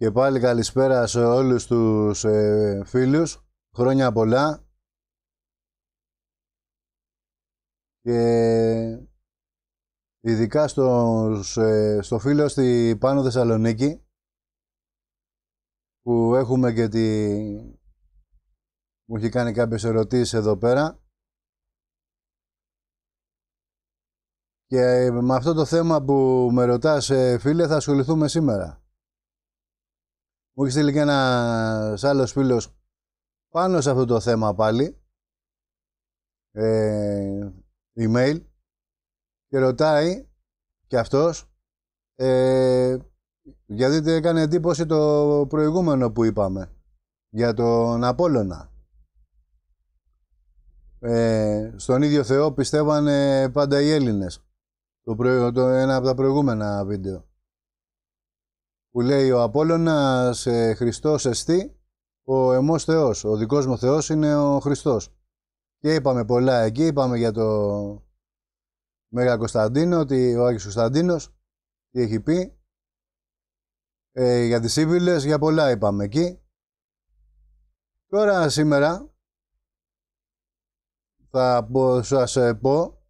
Και πάλι καλησπέρα σε όλους τους ε, φίλους. Χρόνια πολλά. Και ειδικά στο, ε, στο φίλο στη Πάνω Θεσσαλονίκη που έχουμε και τη... μου έχει κάνει κάποιες ερωτήσεις εδώ πέρα. Και ε, με αυτό το θέμα που με ρωτάς ε, φίλε θα ασχοληθούμε σήμερα. Μου έχεις στείλει και ένας άλλος φίλος πάνω σε αυτό το θέμα πάλι. Ε, email και ρωτάει και αυτός ε, γιατί δεν έκανε εντύπωση το προηγούμενο που είπαμε για τον Απόλλωνα. Ε, στον ίδιο Θεό πιστεύανε πάντα οι Έλληνες. Το, το ένα από τα προηγούμενα βίντεο που λέει ο Απόλλωνας ε, Χριστός εστί, ο εμός Θεός. Ο δικός μου Θεός είναι ο Χριστός. Και είπαμε πολλά εκεί, είπαμε για το Μέγα Κωνσταντίνο, ότι ο Άγιος Κωνσταντίνος τι έχει πει. Ε, για τις Ήβυλες, για πολλά είπαμε εκεί. Τώρα σήμερα θα πω, σας ε, πω,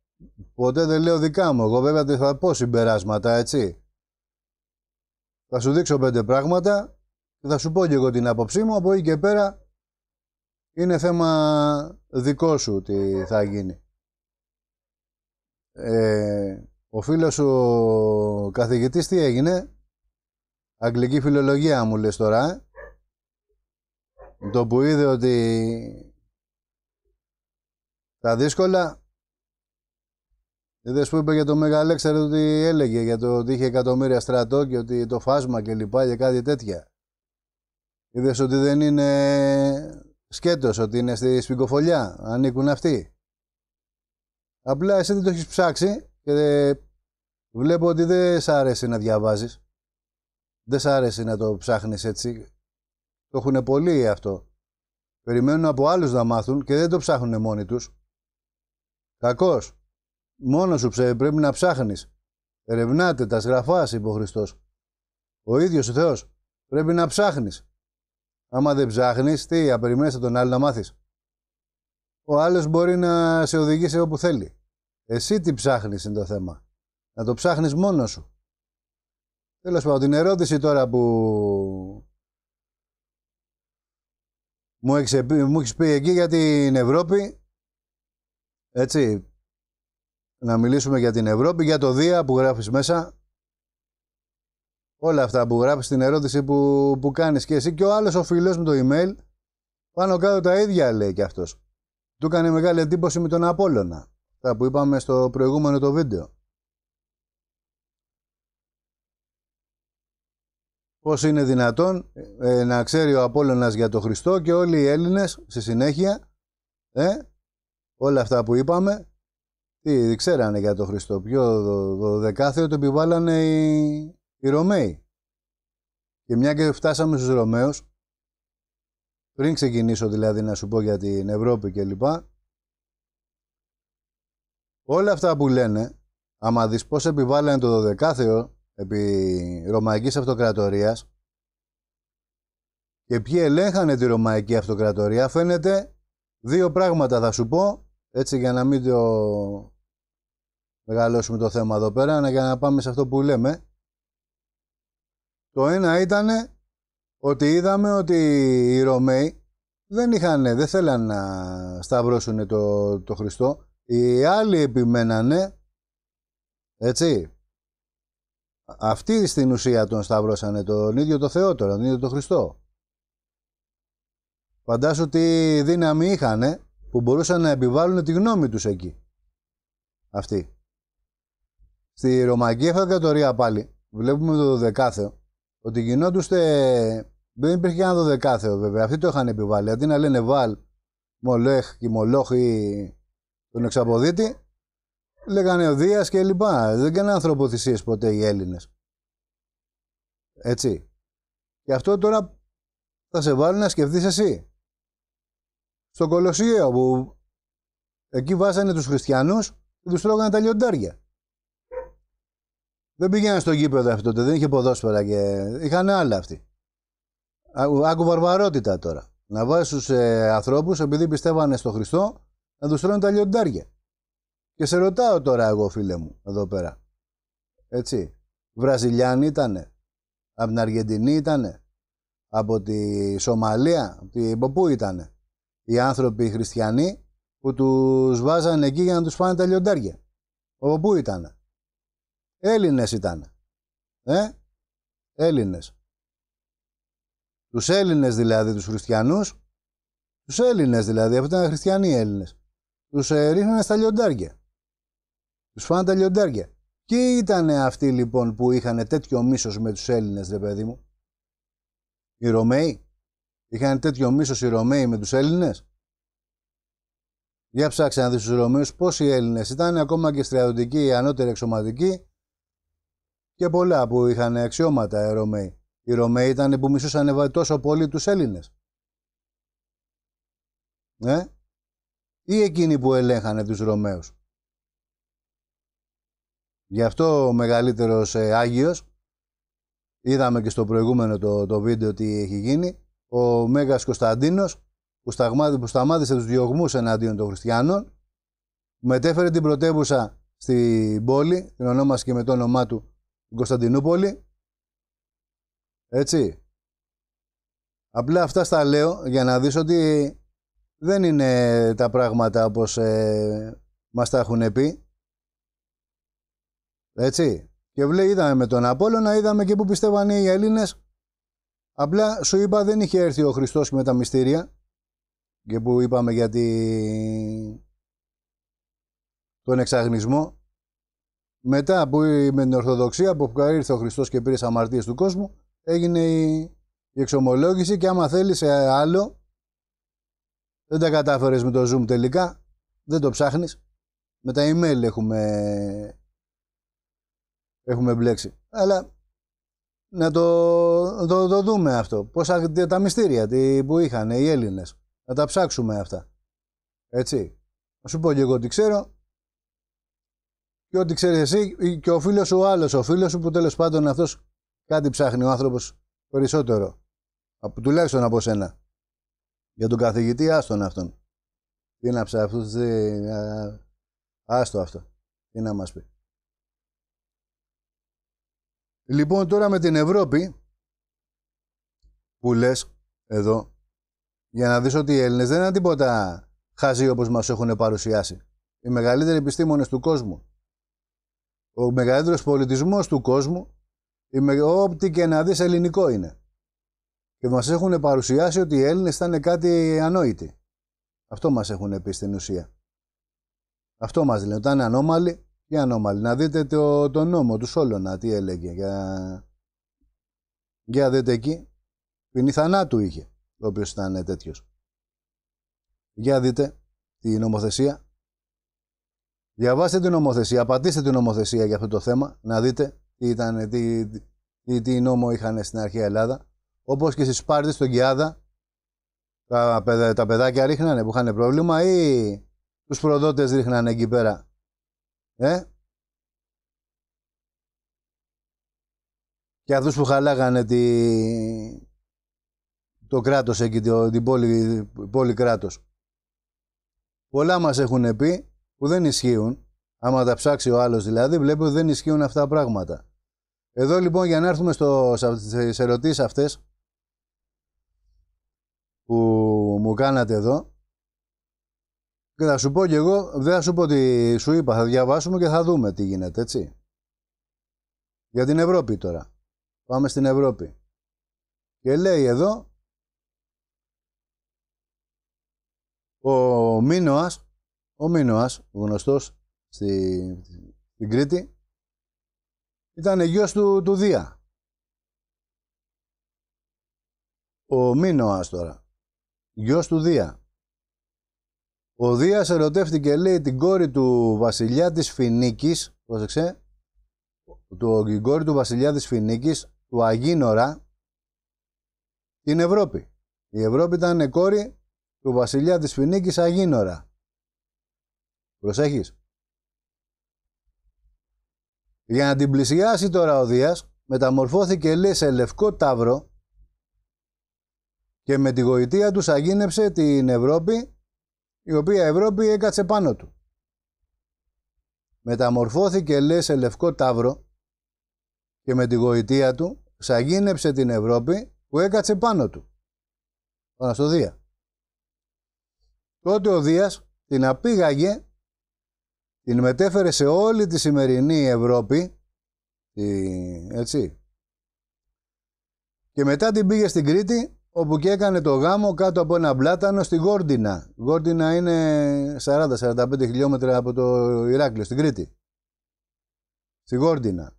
ποτέ δεν λέω δικά μου, εγώ βέβαια θα πω συμπεράσματα, έτσι. Θα σου δείξω πέντε πράγματα και θα σου πω και εγώ την άποψή μου. Από εκεί και πέρα είναι θέμα δικό σου τι θα γίνει. Ε, ο φίλος σου καθηγητής τι έγινε. Αγγλική φιλολογία μου λες τώρα. Ε. Το που είδε ότι τα δύσκολα ε, δεν σου είπε για το Μεγαλέξαρ ότι έλεγε για το ότι είχε εκατομμύρια στρατό και ότι το φάσμα και λοιπά και κάτι τέτοια. Είδες ότι δεν είναι σκέτος, ότι είναι στη σπικοφολιά. Ανήκουν αυτοί. Απλά εσύ δεν το έχεις ψάξει και βλέπω ότι δεν σ' άρεσε να διαβάζεις. Δεν σ' άρεσε να το ψάχνεις έτσι. Το έχουν πολλοί αυτό. Περιμένουν από άλλους να μάθουν και δεν το ψάχνουν μόνοι τους. Κακός. Μόνος σου ψε, πρέπει να ψάχνεις. Ερευνάτε τα σγραφάς, είπε ο Χριστός. Ο ίδιος ο Θεός. Πρέπει να ψάχνεις. Άμα δεν ψάχνεις, τι, απεριμένει τον άλλο να μάθεις. Ο άλλος μπορεί να σε οδηγήσει όπου θέλει. Εσύ τι ψάχνεις είναι το θέμα. Να το ψάχνεις μόνος σου. Τέλος πάντων, την ερώτηση τώρα που μου έχεις πει εκεί για την Ευρώπη. Έτσι, να μιλήσουμε για την Ευρώπη, για το Δία που γράφεις μέσα. Όλα αυτά που γράφεις, την ερώτηση που, που κάνεις και εσύ και ο άλλος ο φίλος με το email, πάνω κάτω τα ίδια λέει κι αυτός. Του έκανε μεγάλη εντύπωση με τον Απόλλωνα, τα που είπαμε στο προηγούμενο το βίντεο. Πώς είναι δυνατόν ε, να ξέρει ο Απόλλωνας για τον Χριστό και όλοι οι Έλληνες στη συνέχεια, ε, όλα αυτά που είπαμε, τι, ξέρανε για τον Χριστό. Ποιο δωδεκάθεο το επιβάλλανε οι, Ρωμαίοι. Και μια και φτάσαμε στους Ρωμαίους, πριν ξεκινήσω δηλαδή να σου πω για την Ευρώπη και λοιπά, όλα αυτά που λένε, άμα δεις πώς επιβάλλανε το δωδεκάθεο επί Ρωμαϊκής Αυτοκρατορίας και ποιοι ελέγχανε τη Ρωμαϊκή Αυτοκρατορία, φαίνεται δύο πράγματα θα σου πω έτσι για να μην το μεγαλώσουμε το θέμα εδώ πέρα, για να πάμε σε αυτό που λέμε. Το ένα ήταν ότι είδαμε ότι οι Ρωμαίοι δεν, είχαν, δεν θέλαν να σταυρώσουν το, το Χριστό. Οι άλλοι επιμένανε, έτσι. Αυτοί στην ουσία τον σταυρώσανε τον ίδιο το Θεό τώρα, τον ίδιο το Χριστό. Φαντάσου τι δύναμη είχανε που μπορούσαν να επιβάλλουν τη γνώμη τους εκεί. Αυτή. Στη Ρωμαϊκή Αυτοκρατορία πάλι, βλέπουμε το δωδεκάθεο, ότι γινόντουστε... Δεν υπήρχε ένα δωδεκάθεο βέβαια, αυτοί το είχαν επιβάλει. Αντί να λένε βάλ, μολέχ και μολόχ ή τον εξαποδίτη, λέγανε ο Δίας και λοιπά. Δεν κάνανε ανθρωποθυσίες ποτέ οι Έλληνες. Έτσι. Και αυτό τώρα θα σε βάλουν να σκεφτείς εσύ. Στο κολοσσίο που εκεί βάζανε τους χριστιανούς και τους τρώγανε τα λιοντάρια. Δεν πήγαιναν στο γήπεδο αυτό δεν είχε ποδόσφαιρα και είχαν άλλα αυτοί. Άκου βαρβαρότητα τώρα. Να βάζεις τους ε, ανθρώπους επειδή πιστεύανε στο Χριστό να τους τρώνε τα λιοντάρια. Και σε ρωτάω τώρα εγώ, φίλε μου, εδώ πέρα. Έτσι. Βραζιλιάνοι ήτανε. Από την Αργεντινή ήτανε. Από τη Σομαλία. Από πού ήτανε οι άνθρωποι οι χριστιανοί που τους βάζανε εκεί για να τους φάνε τα λιοντάρια. Από πού ήταν. Έλληνες ήταν. Ε? Έλληνες. Τους Έλληνες δηλαδή, τους χριστιανούς, τους Έλληνες δηλαδή, αυτοί ήταν χριστιανοί Έλληνες. Τους ε, ρίχνανε στα λιοντάρια. Τους φάνε τα λιοντάρια. Ποιοι ήταν αυτοί λοιπόν που είχαν τέτοιο μίσος με τους Έλληνες, δε παιδί μου. Οι Ρωμαίοι. Είχαν τέτοιο μίσος οι Ρωμαίοι με τους Έλληνες. Για ψάξτε να δεις τους Ρωμαίους πόσοι Έλληνες ήταν, ακόμα και στρατιωτικοί, ανώτεροι εξωματικοί και πολλά που είχαν αξιώματα οι ε, Ρωμαίοι. Οι Ρωμαίοι ήταν που μισούσαν τόσο πολύ τους Έλληνες. Ε? Ή εκείνοι που ελέγχανε τους Ρωμαίους. Γι' αυτό ο μεγαλύτερος ε, Άγιος, είδαμε και στο προηγούμενο το, το βίντεο τι έχει γίνει, ο Μέγας Κωνσταντίνος που, που σταμάτησε τους διωγμούς εναντίον των χριστιανών, μετέφερε την πρωτεύουσα στην πόλη, την ονόμασε και με το όνομά του Κωνσταντινούπολη. Έτσι. Απλά αυτά στα λέω για να δεις ότι δεν είναι τα πράγματα όπως ε, μας τα έχουν πει. Έτσι. Και βλέ, είδαμε με τον Απόλλωνα, είδαμε και που πιστεύαν οι Έλληνες Απλά σου είπα δεν είχε έρθει ο Χριστός με τα μυστήρια και που είπαμε για τον εξαγνισμό. Μετά που με την Ορθοδοξία που ήρθε ο Χριστός και πήρε αμαρτίες του κόσμου έγινε η, εξομολόγηση και άμα θέλεις σε άλλο δεν τα κατάφερες με το Zoom τελικά, δεν το ψάχνεις. Με τα email έχουμε, έχουμε μπλέξει. Αλλά να το, το, το δούμε αυτό. Πώς τα μυστήρια τι, που είχαν οι Έλληνες. Να τα ψάξουμε αυτά. Έτσι. Να σου πω και εγώ τι ξέρω. Και ό,τι ξέρεις εσύ και ο φίλος σου ο άλλος, ο φίλος σου που τέλος πάντων αυτός κάτι ψάχνει ο άνθρωπος περισσότερο. Από, τουλάχιστον από σένα. Για τον καθηγητή άστον αυτόν. Τι να ψάχνει, άστο αυτό. Τι να μας πει. Λοιπόν, τώρα με την Ευρώπη, που λες, εδώ, για να δεις ότι οι Έλληνες δεν είναι τίποτα χαζί όπως μας έχουν παρουσιάσει. Οι μεγαλύτεροι επιστήμονες του κόσμου, ο μεγαλύτερος πολιτισμός του κόσμου, με... ό,τι και να δεις ελληνικό είναι. Και μας έχουν παρουσιάσει ότι οι Έλληνες ήταν κάτι ανόητοι. Αυτό μας έχουν πει στην ουσία. Αυτό μας λένε, ότι ήταν ανώμαλοι, τι ανώμαλοι, Να δείτε το, το νόμο τους Σόλωνα, τι έλεγε. Για, για δείτε εκεί. Ποινή θανάτου είχε, ο οποίος ήταν τέτοιος. Για δείτε τη νομοθεσία. Διαβάστε την νομοθεσία, πατήστε την νομοθεσία για αυτό το θέμα, να δείτε τι, ήταν, τι, τι, τι νόμο είχαν στην αρχαία Ελλάδα. Όπως και στις Σπάρτη, στον Κιάδα, τα, τα παιδάκια ρίχνανε που είχαν πρόβλημα ή τους προδότες ρίχνανε εκεί πέρα ε? Και αυτούς που χαλάγανε τη... το κράτος εκεί, το, την πόλη, πόλη κράτος. Πολλά μας έχουν πει που δεν ισχύουν. Άμα τα ψάξει ο άλλος δηλαδή, βλέπω ότι δεν ισχύουν αυτά τα πράγματα. Εδώ λοιπόν για να έρθουμε στο, στις ερωτήσεις αυτές που μου κάνατε εδώ, και θα σου πω κι εγώ, δεν θα σου πω ότι σου είπα, θα διαβάσουμε και θα δούμε τι γίνεται, έτσι. Για την Ευρώπη τώρα. Πάμε στην Ευρώπη. Και λέει εδώ, ο Μίνωας, ο Μίνωας, γνωστός στην Κρήτη, ήταν γιος του, του Δία. Ο Μίνωας τώρα, γιος του Δία. Ο Δίας ερωτεύτηκε, λέει, την κόρη του βασιλιά της Φινίκης, πρόσεξε, του, την του βασιλιά της Φινίκης, του Αγίνορα, την Ευρώπη. Η Ευρώπη ήταν κόρη του βασιλιά της Φινίκης Αγίνωρα. Προσέχεις. Για να την πλησιάσει τώρα ο Δίας, μεταμορφώθηκε λέει σε λευκό τάβρο και με τη γοητεία τους αγίνεψε την Ευρώπη η οποία Ευρώπη έκατσε πάνω του. Μεταμορφώθηκε λε σε λευκό τάβρο και με τη γοητεία του σαγίνεψε την Ευρώπη που έκατσε πάνω του. Πάνω στο Δία. Τότε ο Δίας την απήγαγε, την μετέφερε σε όλη τη σημερινή Ευρώπη, τη, έτσι, και μετά την πήγε στην Κρήτη όπου και έκανε το γάμο κάτω από ένα πλάτανο στη Γόρντινα. Γόρντινα είναι 40-45 χιλιόμετρα από το Ηράκλειο, στην Κρήτη. Στη Γόρντινα.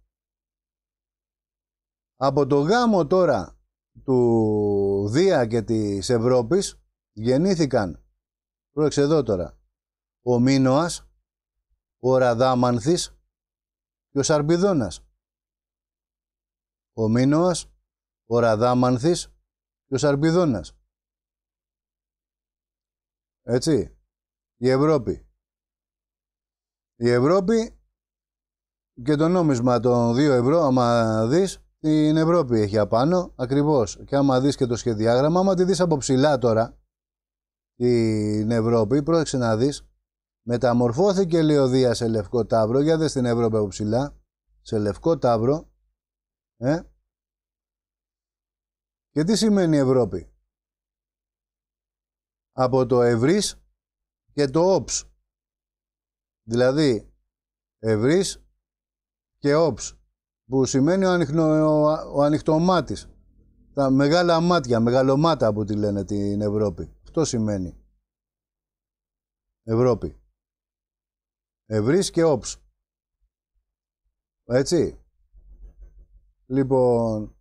Από το γάμο τώρα του Δία και της Ευρώπης γεννήθηκαν, πρόεξε εδώ τώρα, ο Μίνωας, ο Ραδάμανθης και ο Σαρπιδόνας. Ο Μίνωας, ο Ραδάμανθης και ο Έτσι. Η Ευρώπη. Η Ευρώπη και το νόμισμα των 2 ευρώ, άμα δεις, την Ευρώπη έχει απάνω, ακριβώς. Και άμα δεις και το σχεδιάγραμμα, άμα τη δεις από ψηλά τώρα, την Ευρώπη, πρόσεξε να δεις, μεταμορφώθηκε η Λεωδία σε λευκό Ταύρο, για δες την Ευρώπη από ψηλά, σε λευκό Ταύρο, ε, και τι σημαίνει Ευρώπη. Από το ευρύς και το όψ. Δηλαδή, ευρύς και όψ, που σημαίνει ο, ανοιχνο, ο Τα μεγάλα μάτια, μεγαλομάτα που τη λένε την Ευρώπη. Αυτό σημαίνει. Ευρώπη. Ευρύς και όψ. Έτσι. Λοιπόν,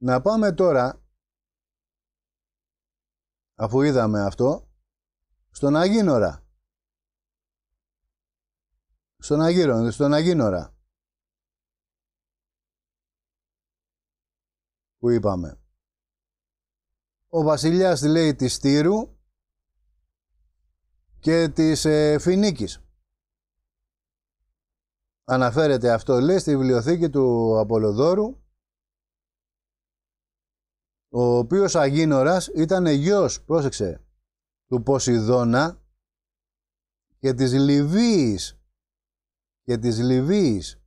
να πάμε τώρα, αφού είδαμε αυτό, στον Αγίνορα. Στον Αγίρο, στον Αγίνορα. Που είπαμε. Ο βασιλιάς λέει της Τύρου και της ε, Φινίκης. Αναφέρεται αυτό λέει στη βιβλιοθήκη του Απολοδόρου ο οποίος Αγίνορας ήταν γιος, πρόσεξε, του Ποσειδώνα και της Λιβύης. Και της Λιβύης.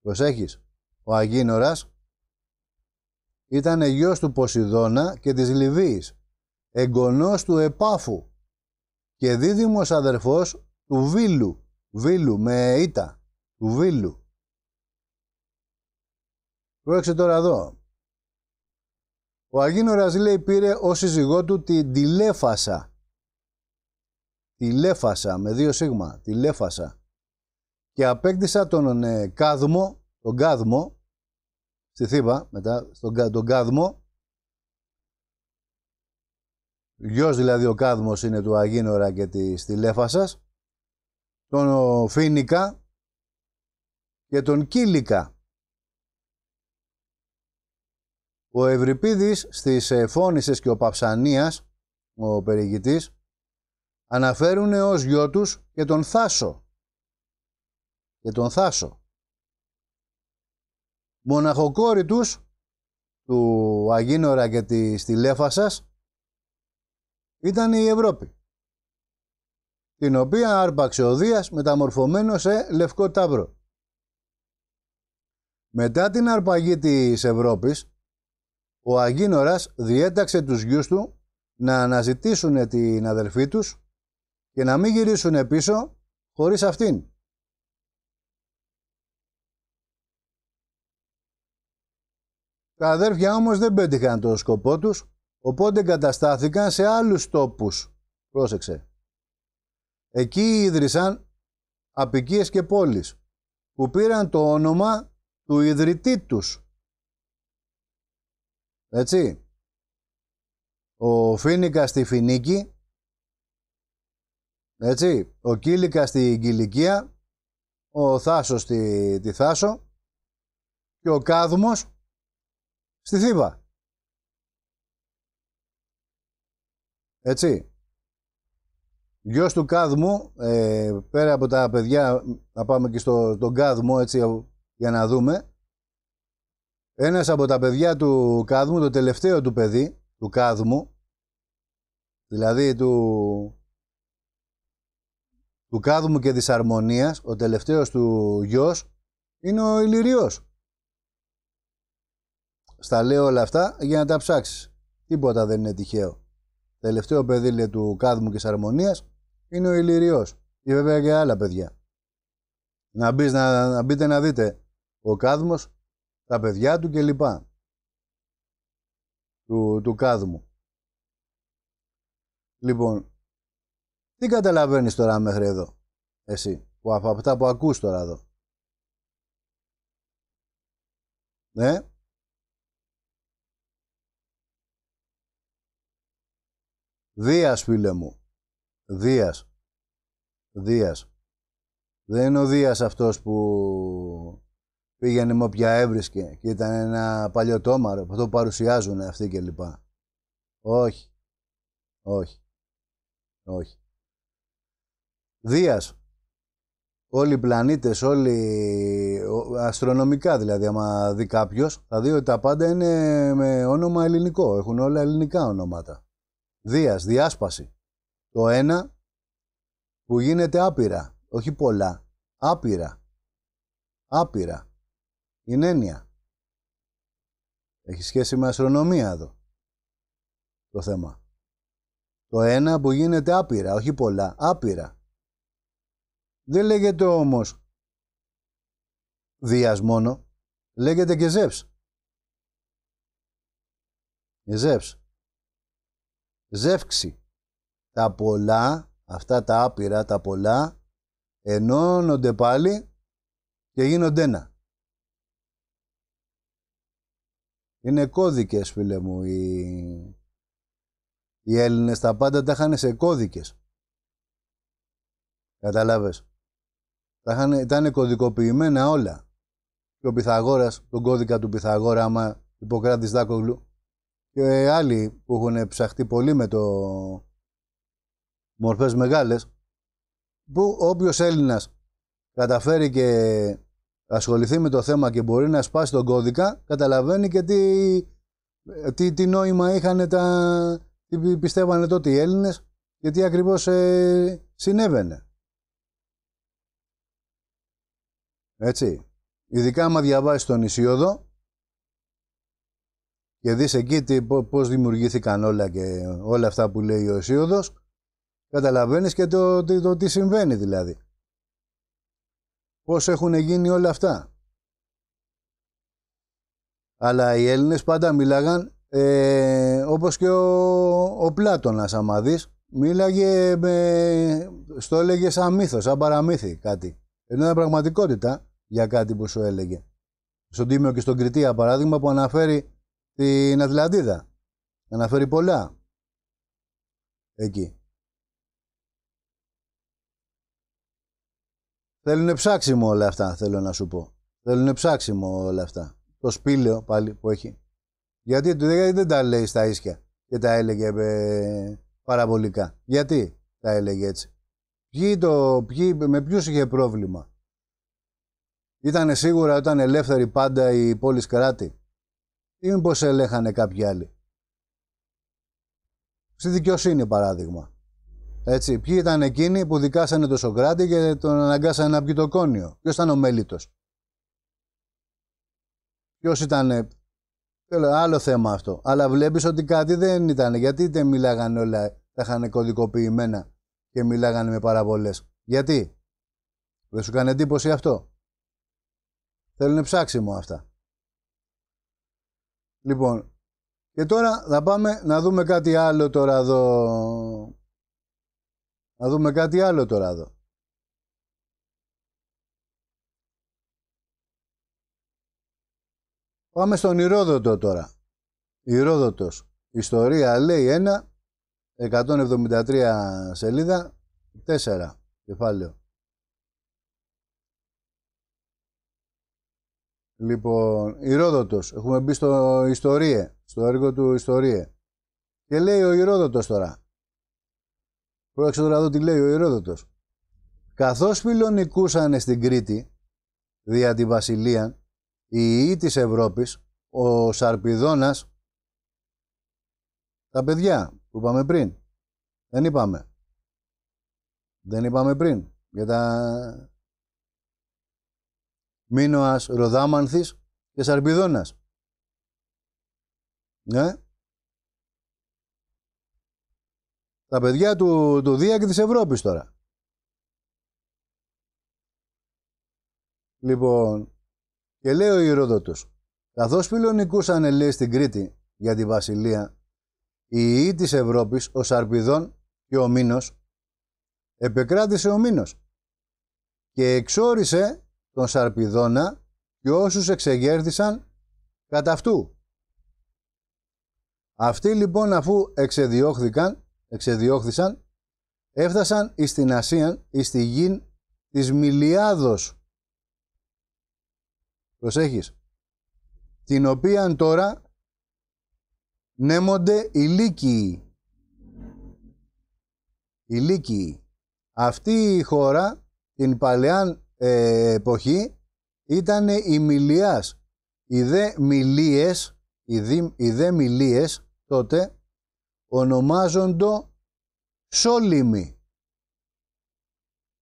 Προσέχεις, ο Αγίνορας ήταν γιος του Ποσειδώνα και της Λιβύης, εγγονός του Επάφου και δίδυμος αδερφός του Βίλου, Βίλου με ήττα, του Βίλου. Πρόσεξε τώρα εδώ. Ο Αγίνωρας λέει πήρε ως σύζυγό του την τηλέφασα. Τηλέφασα με δύο σίγμα. Τηλέφασα. Και απέκτησα τον ε, κάδμο, τον κάδμο, στη Θήβα, μετά, στον τον κάδμο, γιος δηλαδή ο κάδμος είναι του Αγίνορα και της Τηλέφασας, τον Φίνικα και τον Κίλικα. Ο Ευρυπίδης στις Φώνησες και ο παψανίας ο περιηγητής, αναφέρουν ως γιο τους και τον Θάσο. Και τον Θάσο. Μοναχοκόρη τους, του Αγίνωρα και τη Τηλέφασας, ήταν η Ευρώπη, την οποία άρπαξε ο Δίας μεταμορφωμένος σε λευκό τάβρο. Μετά την αρπαγή της Ευρώπης, ο Αγίνορας διέταξε τους γιους του να αναζητήσουν την αδελφή τους και να μην γυρίσουν πίσω χωρίς αυτήν. Τα αδέρφια όμως δεν πέτυχαν τον σκοπό τους, οπότε καταστάθηκαν σε άλλους τόπους. Πρόσεξε. Εκεί ίδρυσαν απικίες και πόλεις, που πήραν το όνομα του ιδρυτή τους, έτσι. Ο Φίνικα στη Φινίκη. Έτσι. Ο Κίλικα στη Κιλικία. Ο Θάσος στη τη Θάσο. Και ο Κάδμος στη Θήβα. Έτσι. Γιος του Κάδμου, ε, πέρα από τα παιδιά, να πάμε και στο, στον Κάδμο, έτσι, για να δούμε. Ένας από τα παιδιά του Κάδμου, το τελευταίο του παιδί, του Κάδμου, δηλαδή του, του Κάδμου και της Αρμονίας, ο τελευταίος του γιος, είναι ο Ηλυριός. Στα λέω όλα αυτά για να τα ψάξεις. Τίποτα δεν είναι τυχαίο. Τελευταίο παιδί του Κάδμου και της Αρμονίας είναι ο Ηλυριός. Ή βέβαια και άλλα παιδιά. Να, μπεις, να, να μπείτε να δείτε. Ο Κάδμος τα παιδιά του κλπ. Του, του κάδμου. Λοιπόν, τι καταλαβαίνεις τώρα μέχρι εδώ, εσύ, που από αυτά που ακούς τώρα εδώ. Ναι. Δίας, φίλε μου. Δίας. Δίας. Δεν είναι ο Δίας αυτός που πήγαινε με όποια έβρισκε και ήταν ένα παλιωτόμαρο που το παρουσιάζουν αυτοί λοιπά. Όχι. Όχι. Όχι. Δίας. Όλοι οι πλανήτες, όλοι αστρονομικά δηλαδή, άμα δει κάποιος, θα δει ότι τα πάντα είναι με όνομα ελληνικό. Έχουν όλα ελληνικά ονόματα. Δίας, διάσπαση. Το ένα που γίνεται άπειρα, όχι πολλά, άπειρα. Άπειρα είναι έννοια. Έχει σχέση με αστρονομία εδώ το θέμα. Το ένα που γίνεται άπειρα, όχι πολλά, άπειρα. Δεν λέγεται όμως Δίας μόνο, λέγεται και Ζεύς. Ζεύς. Ζεύξη. Τα πολλά, αυτά τα άπειρα, τα πολλά, ενώνονται πάλι και γίνονται ένα. Είναι κώδικες, φίλε μου. Οι, οι Έλληνες τα πάντα τα είχαν σε κώδικες. Κατάλαβες. Τα ήταν κωδικοποιημένα όλα. Και ο Πυθαγόρας, τον κώδικα του Πυθαγόρα, άμα Ιπποκράτης Δάκογλου. Και άλλοι που έχουν ψαχτεί πολύ με το μορφές μεγάλες, που όποιος Έλληνας καταφέρει και ασχοληθεί με το θέμα και μπορεί να σπάσει τον κώδικα, καταλαβαίνει και τι, ε, τι, νόημα είχαν τα. τι πιστεύανε τότε οι Έλληνες και τι ακριβώς ε, συνέβαινε. Έτσι. Ειδικά άμα διαβάσεις τον Ισίωδο και δεις εκεί τι, πώς δημιουργήθηκαν όλα και όλα αυτά που λέει ο Ισίωδος, καταλαβαίνεις και το, το τι συμβαίνει δηλαδή πώς έχουν γίνει όλα αυτά. Αλλά οι Έλληνες πάντα μίλαγαν, ε, όπως και ο, ο Πλάτωνας, άμα δεις, μίλαγε, με, στο έλεγε σαν μύθος, σαν παραμύθι κάτι. Ενώ ήταν πραγματικότητα για κάτι που σου έλεγε. Στον Τίμιο και στον Κριτία, παράδειγμα, που αναφέρει την Ατλαντίδα. Αναφέρει πολλά εκεί. Θέλουν ψάξιμο όλα αυτά, θέλω να σου πω. Θέλουν ψάξιμο όλα αυτά. Το σπήλαιο πάλι που έχει. Γιατί γιατί δεν τα λέει στα ίσια και τα έλεγε ε, παραβολικά. Γιατί τα έλεγε έτσι. Ποιοι το, ποιοι, με ποιους είχε πρόβλημα. Ήταν σίγουρα όταν ελεύθερη πάντα η πόλη κράτη. Ή μήπως ελέγχανε κάποιοι άλλοι. Στη δικαιοσύνη παράδειγμα. Έτσι, ποιοι ήταν εκείνοι που δικάσανε τον Σοκράτη και τον αναγκάσανε να πει το κόνιο. Ποιος ήταν ο μέλητος. Ποιος ήταν. Ε, άλλο θέμα αυτό. Αλλά βλέπεις ότι κάτι δεν ήταν. Γιατί δεν μιλάγανε όλα, τα είχαν κωδικοποιημένα και μιλάγανε με παραβολές. Γιατί. Δεν σου κάνει εντύπωση αυτό. Θέλουν ψάξιμο αυτά. Λοιπόν, και τώρα θα πάμε να δούμε κάτι άλλο τώρα εδώ να δούμε κάτι άλλο τώρα εδώ. Πάμε στον Ηρόδοτο τώρα. Ηρόδοτος. Ιστορία λέει 1, 173 σελίδα, 4 κεφάλαιο. Λοιπόν, Ηρόδοτος. Έχουμε μπει στο Ιστορίε, στο έργο του Ιστορίε. Και λέει ο Ηρόδοτος τώρα. Πρόεξε τώρα εδώ τι λέει ο Ηρόδοτος. Καθώς φιλονικούσαν στην Κρήτη, δια τη βασιλεία, η ιή της Ευρώπης, ο Σαρπιδόνας, τα παιδιά που είπαμε πριν, δεν είπαμε. Δεν είπαμε πριν για τα Μίνοας, Ροδάμανθης και Σαρπιδόνας. Ναι. τα παιδιά του, του Δία και της Ευρώπης τώρα. Λοιπόν, και λέει ο Ηρόδοτος, καθώς φιλονικούσαν λέει στην Κρήτη για τη βασιλεία, η ιή της Ευρώπης, ο Σαρπιδόν και ο Μήνος, επεκράτησε ο Μήνος και εξόρισε τον Σαρπιδόνα και όσους εξεγέρθησαν κατά αυτού. Αυτοί λοιπόν αφού εξεδιώχθηκαν εξεδιώχθησαν, έφτασαν εις την Ασία, εις τη γη της Μιλιάδος. Προσέχεις. Την οποία τώρα νέμονται οι Λύκοι. Οι Λύκοι. Αυτή η χώρα την παλαιάν ε, εποχή ήταν η Μιλιάς. Οι δε Μιλίες, οι, οι δε Μιλίες τότε ονομάζοντο Σόλιμι.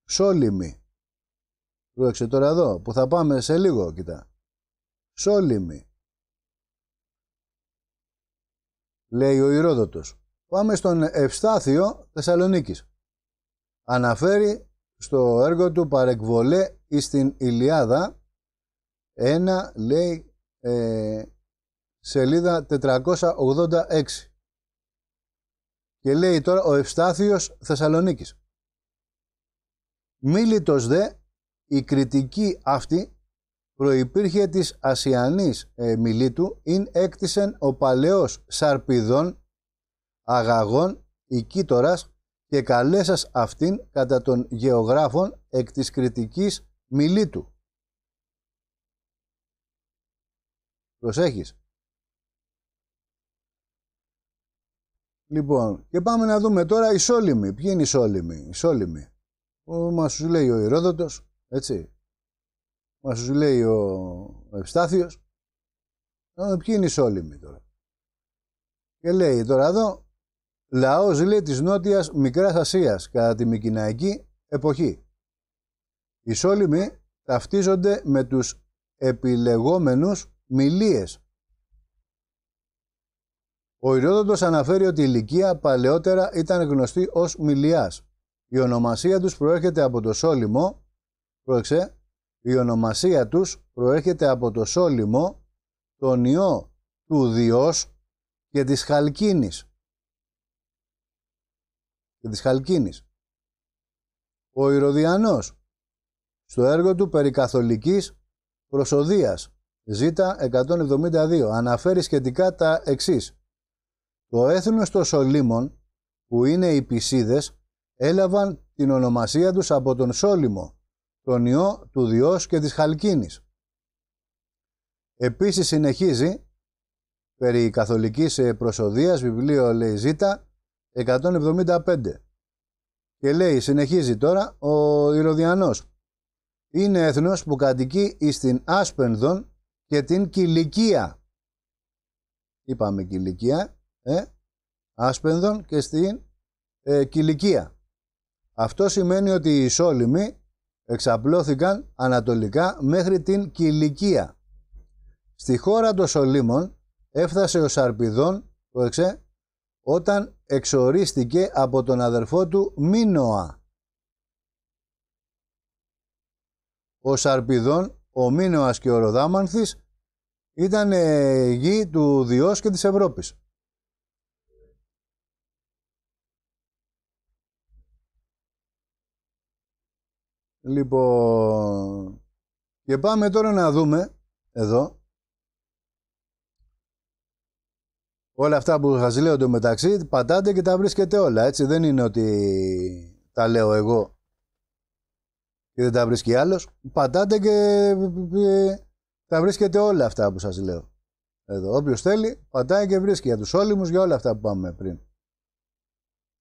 Σόλιμι. Πρόεξε τώρα εδώ, που θα πάμε σε λίγο, κοιτά. Σόλιμι. Λέει ο Ηρόδοτος. Πάμε στον Ευστάθιο Θεσσαλονίκης. Αναφέρει στο έργο του παρεκβολέ στην Ηλιάδα ένα λέει ε, σελίδα 486 και λέει τώρα ο Ευστάθιος Θεσσαλονίκης. Μίλητος δε, η κριτική αυτή προϋπήρχε της ασιανής ε, μιλήτου, ειν έκτισεν ο παλαιός σαρπιδών, αγαγών, οικίτορας και καλέσας αυτήν κατά των γεωγράφων εκ της κριτικής μιλήτου. Προσέχεις, Λοιπόν, και πάμε να δούμε τώρα η σόλυμοι. Ποιοι είναι οι σόλυμοι, Η σόλυμοι. Ο, μας σου λέει ο Ηρόδοτος, έτσι. Μας σου λέει ο, ο Ευστάθιος. Ε, ποιοι είναι οι σόλυμοι τώρα. Και λέει τώρα εδώ, λαός λέει της Νότιας Μικράς Ασίας κατά τη Μικυναϊκή εποχή. Οι σόλυμοι ταυτίζονται με τους επιλεγόμενους μιλίες ο Ηρόδοτος αναφέρει ότι η ηλικία παλαιότερα ήταν γνωστή ως Μιλιάς. Η ονομασία τους προέρχεται από το Σόλυμο, πρόεξε, η ονομασία τους προέρχεται από το Σόλυμο, τον ιό του Διός και της Χαλκίνης. Και της Χαλκίνης. Ο Ηρωδιανός, στο έργο του περί καθολικής προσοδείας, Ζ172, αναφέρει σχετικά τα εξής. Το έθνος των Σόλιμων, που είναι οι Πισίδες, έλαβαν την ονομασία τους από τον Σόλιμο, τον ιό του Διός και της Χαλκίνης. Επίσης συνεχίζει, περί καθολικής ε, προσοδίας, βιβλίο λέει Ζήτα, 175. Και λέει, συνεχίζει τώρα, ο Ηρωδιανός. Είναι έθνος που κατοικεί εις την Άσπενδον και την Κιλικία. Είπαμε Κιλικία, ε, και στην ε, Κιλικία. Αυτό σημαίνει ότι οι Σόλυμοι εξαπλώθηκαν ανατολικά μέχρι την Κηλικία Στη χώρα των Σολύμων έφτασε ο Σαρπιδόν, όταν εξορίστηκε από τον αδερφό του Μίνοα. Ο Σαρπιδόν, ο Μίνοας και ο Ροδάμανθης ήταν ε, γη του Διός και της Ευρώπης. Λοιπόν, και πάμε τώρα να δούμε εδώ όλα αυτά που σας λέω το μεταξύ, πατάτε και τα βρίσκετε όλα, έτσι. Δεν είναι ότι τα λέω εγώ και δεν τα βρίσκει άλλος. Πατάτε και ε, τα βρίσκετε όλα αυτά που σας λέω. Εδώ, όποιος θέλει, πατάει και βρίσκει για τους όλιμους, για όλα αυτά που πάμε πριν.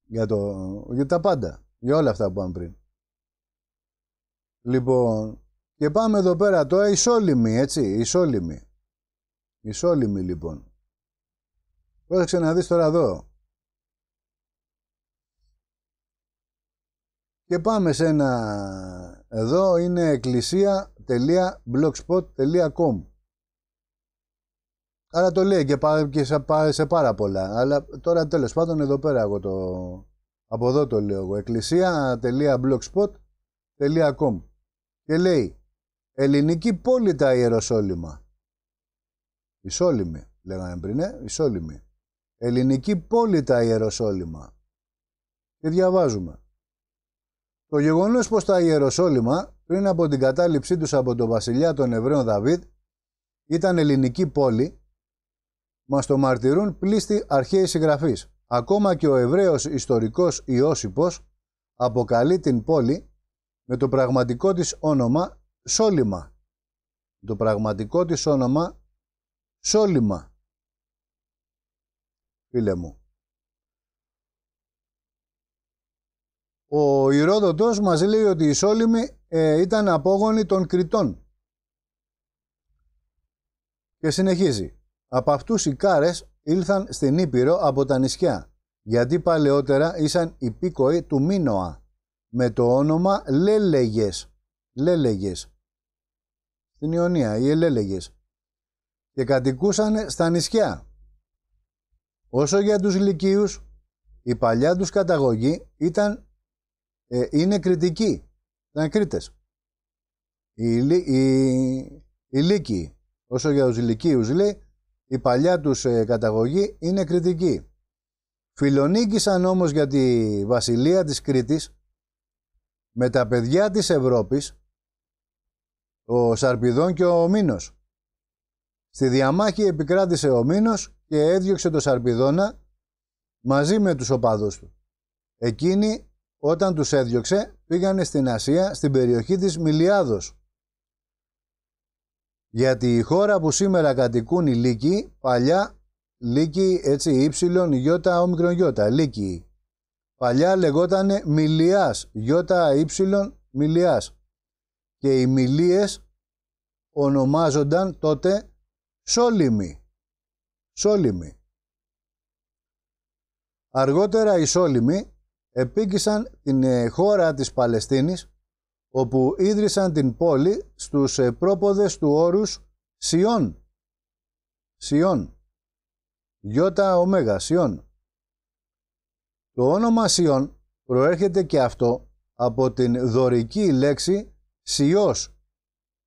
Για, το, για τα πάντα, για όλα αυτά που πάμε πριν. Λοιπόν, και πάμε εδώ πέρα τώρα ισόλυμη, έτσι, ισόλυμη. Ισόλυμη λοιπόν. Πρόσεξε να δεις τώρα εδώ. Και πάμε σε ένα... Εδώ είναι εκκλησία.blogspot.com Άρα το λέει και, και σε πάρα πολλά. Αλλά τώρα τέλος πάντων εδώ πέρα εγώ το... Από εδώ το λέω εγώ. εκκλησία.blogspot.com και λέει «Ελληνική πόλη τα Ιεροσόλυμα». Ισόλυμη, λέγαμε πριν, ε, Ισόλυμη. «Ελληνική πόλη τα Ιεροσόλυμα». Και διαβάζουμε. Το γεγονός πως τα Ιεροσόλυμα, πριν από την κατάληψή τους από τον βασιλιά των Εβραίων Δαβίδ, ήταν ελληνική πόλη, μας το μαρτυρούν πλήστη αρχαίοι συγγραφείς. Ακόμα και ο Εβραίος ιστορικός Ιώσιπος αποκαλεί την πόλη με το πραγματικό της όνομα Σόλυμα. Το πραγματικό της όνομα Σόλυμα. Φίλε μου. Ο Ηρόδοτος μας λέει ότι η Σόλυμη ε, ήταν απόγονη των Κρητών. Και συνεχίζει. Από αυτούς οι κάρες ήλθαν στην Ήπειρο από τα νησιά, γιατί παλαιότερα ήσαν υπήκοοι του Μίνωα με το όνομα Λέλεγες. Λέλεγες. Στην Ιωνία, οι Ελέλεγες. Και κατοικούσαν στα νησιά. Όσο για τους Λυκείους η παλιά τους καταγωγή ήταν, ε, είναι κριτική. Ήταν Κρήτες. Οι, οι, Λύκοι, όσο για τους Λυκείους λέει, η παλιά τους ε, καταγωγή είναι κριτική. Φιλονίκησαν όμως για τη βασιλεία της Κρήτης με τα παιδιά της Ευρώπης, ο Σαρπιδόν και ο Μίνος. Στη διαμάχη επικράτησε ο Μίνος και έδιωξε τον Σαρπιδόνα μαζί με τους οπαδούς του. Εκείνοι όταν τους έδιωξε πήγανε στην Ασία στην περιοχή της Μιλιάδος. Γιατί η χώρα που σήμερα κατοικούν οι Λύκοι, παλιά Λύκοι έτσι Υ Ιώτα, όμικρον Λύκοι Παλιά λεγότανε Μιλιάς, ύψιλον Μιλιάς. Και οι Μιλίες ονομάζονταν τότε σόλιμοι. Σόλιμοι. Αργότερα οι σόλιμοι επίκησαν την ε, χώρα της Παλαιστίνης όπου ίδρυσαν την πόλη στους ε, πρόποδες του όρους Σιών. Σιών. γιώτα ωμέγα, Σιών. Το όνομα Σιών προέρχεται και αυτό από την δωρική λέξη Σιός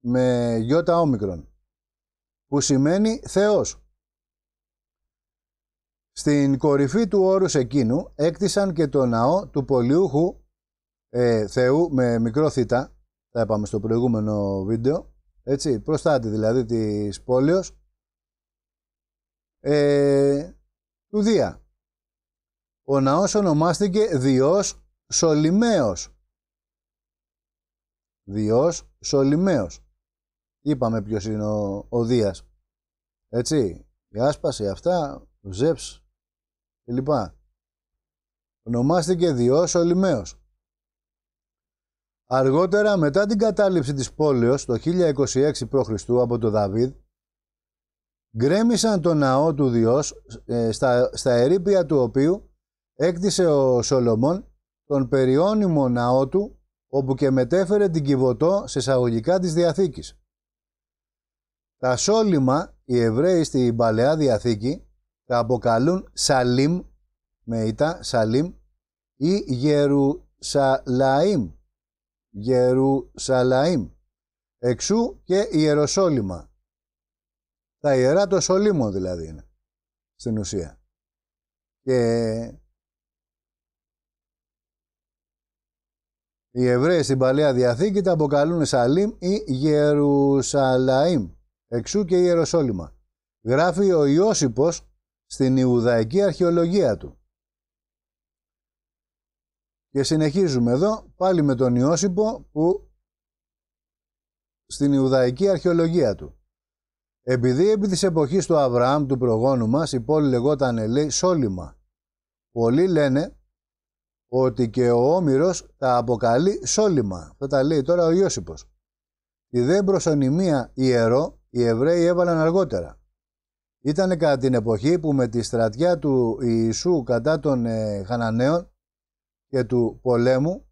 με γιώτα όμικρον που σημαίνει Θεός. Στην κορυφή του όρους εκείνου έκτισαν και το ναό του πολιούχου ε, Θεού με μικρό θήτα, τα είπαμε στο προηγούμενο βίντεο, έτσι, προστάτη δηλαδή της πόλεως, ε, του Δία ο ναός ονομάστηκε Διός Σολυμαίος. Διός Σολυμαίος. Είπαμε ποιος είναι ο, ο Δίας. Έτσι, η άσπαση αυτά, ο Ζεύς κλπ. Ονομάστηκε Διός Σολιμέος. Αργότερα, μετά την κατάληψη της πόλεως το 1026 π.Χ. από τον Δαβίδ, γκρέμισαν τον ναό του Διός ε, στα, στα ερήπια του οποίου έκτισε ο Σολομών τον περιώνυμο ναό του, όπου και μετέφερε την Κιβωτό σε εισαγωγικά της Διαθήκης. Τα σόλυμα οι Εβραίοι στην Παλαιά Διαθήκη τα αποκαλούν Σαλίμ, με ήττα, Σαλίμ, ή Γερουσαλαΐμ, Γερουσαλαΐμ, εξού και Ιεροσόλυμα. Τα Ιερά το Σολύμων δηλαδή είναι, στην ουσία. Και Οι Εβραίοι στην Παλαιά Διαθήκη τα αποκαλούν Σαλίμ ή Γερουσαλαΐμ, εξού και Ιεροσόλυμα. Γράφει ο Ιώσυπος στην Ιουδαϊκή αρχαιολογία του. Και συνεχίζουμε εδώ πάλι με τον Ιώσυπο που στην Ιουδαϊκή αρχαιολογία του. Επειδή επί της εποχής του Αβραάμ του προγόνου μας η πόλη λεγόταν λέει Σόλυμα. Πολλοί λένε ότι και ο Όμηρος τα αποκαλεί σόλυμα. Αυτό τα λέει τώρα ο Ιώσυπος. Τη δε προσωνυμία ιερό οι Εβραίοι έβαλαν αργότερα. Ήταν κατά την εποχή που με τη στρατιά του Ιησού κατά των ε, και του πολέμου,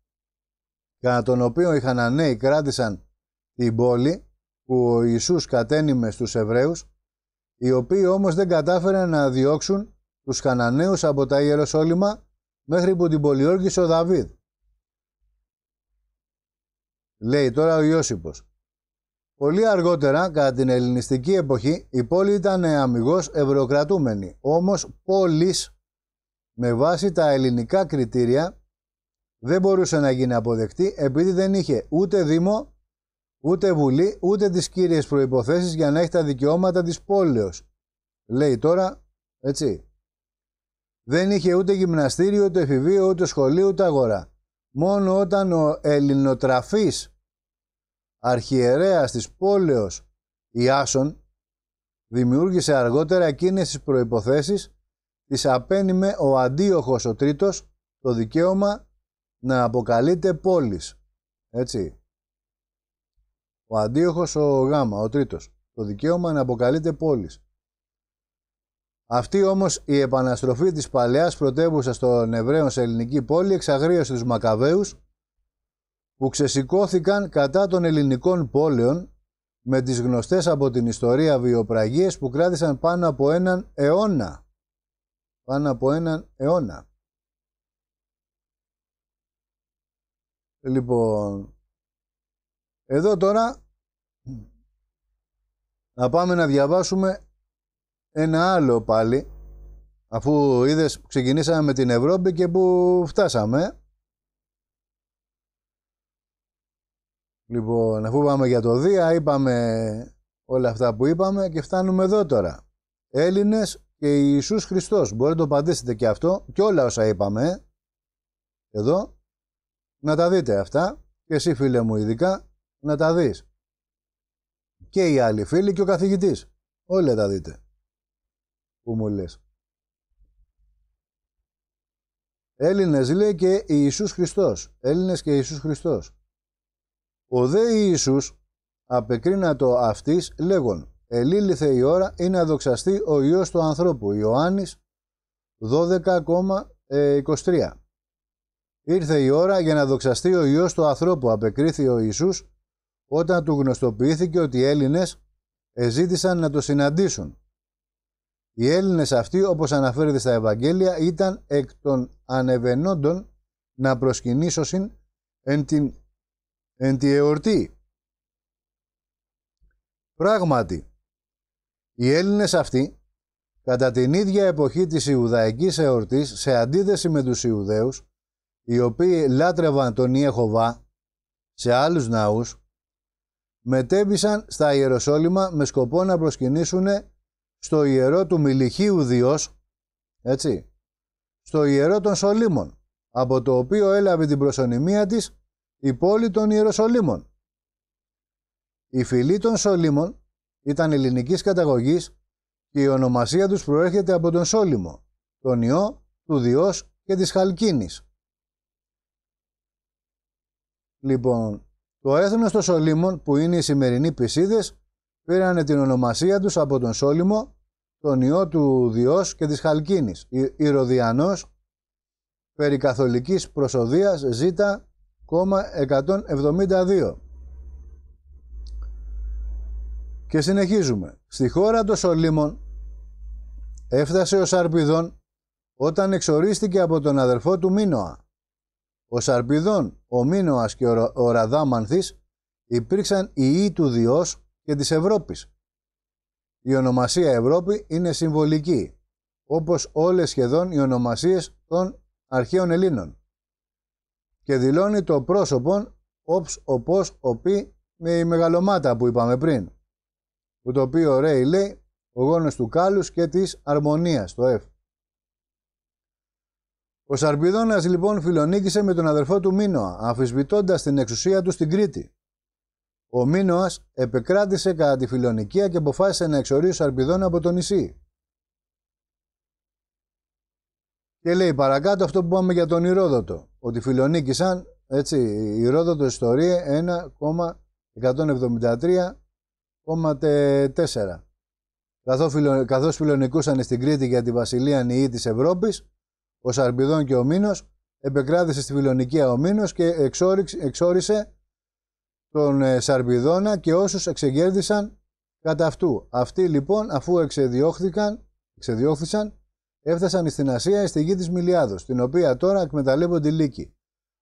κατά τον οποίο οι Χαναναίοι κράτησαν την πόλη που ο Ιησούς κατένιμε στους Εβραίους, οι οποίοι όμως δεν κατάφεραν να διώξουν τους Χαναναίους από τα Ιεροσόλυμα μέχρι που την πολιόργησε ο Δαβίδ. Λέει τώρα ο Ιώσιπος Πολύ αργότερα, κατά την ελληνιστική εποχή, η πόλη ήταν αμυγός ευρωκρατούμενη, όμως πόλης με βάση τα ελληνικά κριτήρια δεν μπορούσε να γίνει αποδεκτή επειδή δεν είχε ούτε δήμο, ούτε βουλή, ούτε τις κύριες προϋποθέσεις για να έχει τα δικαιώματα της πόλεως. Λέει τώρα, έτσι, δεν είχε ούτε γυμναστήριο, ούτε εφηβείο, ούτε σχολείο, ούτε αγορά. Μόνο όταν ο ελληνοτραφής αρχιερέας της πόλεως Ιάσον δημιούργησε αργότερα εκείνες τις προϋποθέσεις τις απένιμε ο Αντίοχος ο Τρίτος το δικαίωμα να αποκαλείται πόλης. Έτσι. Ο Αντίοχος ο Γάμα, ο Τρίτος. Το δικαίωμα να αποκαλείται πόλης. Αυτή όμως η επαναστροφή της παλαιάς πρωτεύουσας των Εβραίων σε ελληνική πόλη εξαγρίωσε τους Μακαβαίους που ξεσηκώθηκαν κατά των ελληνικών πόλεων με τις γνωστές από την ιστορία βιοπραγίες που κράτησαν πάνω από έναν αιώνα. Πάνω από έναν αιώνα. Λοιπόν, εδώ τώρα να πάμε να διαβάσουμε ένα άλλο πάλι, αφού είδες ξεκινήσαμε με την Ευρώπη και που φτάσαμε. Λοιπόν, αφού πάμε για το Δία, είπαμε όλα αυτά που είπαμε και φτάνουμε εδώ τώρα. Έλληνες και Ιησούς Χριστός. Μπορείτε να το απαντήσετε και αυτό και όλα όσα είπαμε. Ε. Εδώ. Να τα δείτε αυτά. Και εσύ φίλε μου ειδικά να τα δεις. Και οι άλλοι φίλοι και ο καθηγητής. Όλα τα δείτε που μου λες. Έλληνες λέει και Ιησούς Χριστός. Έλληνες και Ιησούς Χριστός. Ο δε Ιησούς απεκρίνατο αυτής λέγον «Ελήληθε η ώρα να δοξαστει ο Υιός του ανθρώπου» Ιωάννης 12,23 Ήρθε η ώρα για να δοξαστεί ο Υιός του ανθρώπου απεκρίθη ο Ιησούς όταν του γνωστοποιήθηκε ότι οι Έλληνες εζήτησαν να το συναντήσουν οι Έλληνες αυτοί, όπως αναφέρεται στα Ευαγγέλια, ήταν εκ των ανεβενόντων να προσκυνήσωσιν εν, την, τη εορτή. Πράγματι, οι Έλληνες αυτοί, κατά την ίδια εποχή της Ιουδαϊκής εορτής, σε αντίθεση με τους Ιουδαίους, οι οποίοι λάτρευαν τον Ιεχωβά σε άλλους ναούς, μετέβησαν στα Ιεροσόλυμα με σκοπό να προσκυνήσουν στο ιερό του Μιλιχίου Διός, έτσι, στο ιερό των Σολίμων, από το οποίο έλαβε την προσωνυμία της η πόλη των Ιεροσολύμων. Η φυλή των Σολίμων ήταν ελληνικής καταγωγής και η ονομασία τους προέρχεται από τον Σόλιμο, τον Ιώ, του Διός και της Χαλκίνης. Λοιπόν, το έθνος των Σολίμων που είναι οι σημερινοί πισίδες πήραν την ονομασία τους από τον Σόλυμο, τον ιό του Διός και της Χαλκίνης, Ροδιανός, περί καθολικής ζήτα 172. Και συνεχίζουμε. Στη χώρα των Σολύμων έφτασε ο Σαρπιδόν όταν εξορίστηκε από τον αδερφό του Μίνοα. Ο Σαρπιδόν, ο Μίνοας και ο Ραδάμανθης υπήρξαν οι ιοί του Διός και της Ευρώπης. Η ονομασία Ευρώπη είναι συμβολική, όπως όλες σχεδόν οι ονομασίες των αρχαίων Ελλήνων και δηλώνει το πρόσωπον όψ οπός οπί με η μεγαλομάτα που είπαμε πριν, που το οποίο ρέει λέει ο γόνος του κάλους και της αρμονίας, το F. Ο Σαρπιδόνας λοιπόν φιλονίκησε με τον αδερφό του μίνωα αφισβητώντας την εξουσία του στην Κρήτη ο Μίνο επεκράτησε κατά τη Φιλονικία και αποφάσισε να εξορίσει του από το νησί. Και λέει παρακάτω αυτό που πάμε για τον Ηρόδοτο, ότι φιλονίκησαν, έτσι, η Ηρόδοτο ιστορία 1,173,4. Καθώς, φιλο, καθώς φιλονικούσαν στην Κρήτη για τη βασιλεία νηή της Ευρώπης, ο Σαρπιδόν και ο Μίνος επεκράτησε στη Φιλονικία ο Μίνος και εξόρισε τον ε, Σαρπιδόνα και όσους εξεγέρδισαν κατά αυτού. Αυτοί λοιπόν αφού εξεδιώχθηκαν, εξεδιώχθησαν έφτασαν στην Ασία στη γη της Μιλιάδος, την οποία τώρα εκμεταλλεύονται λύκοι.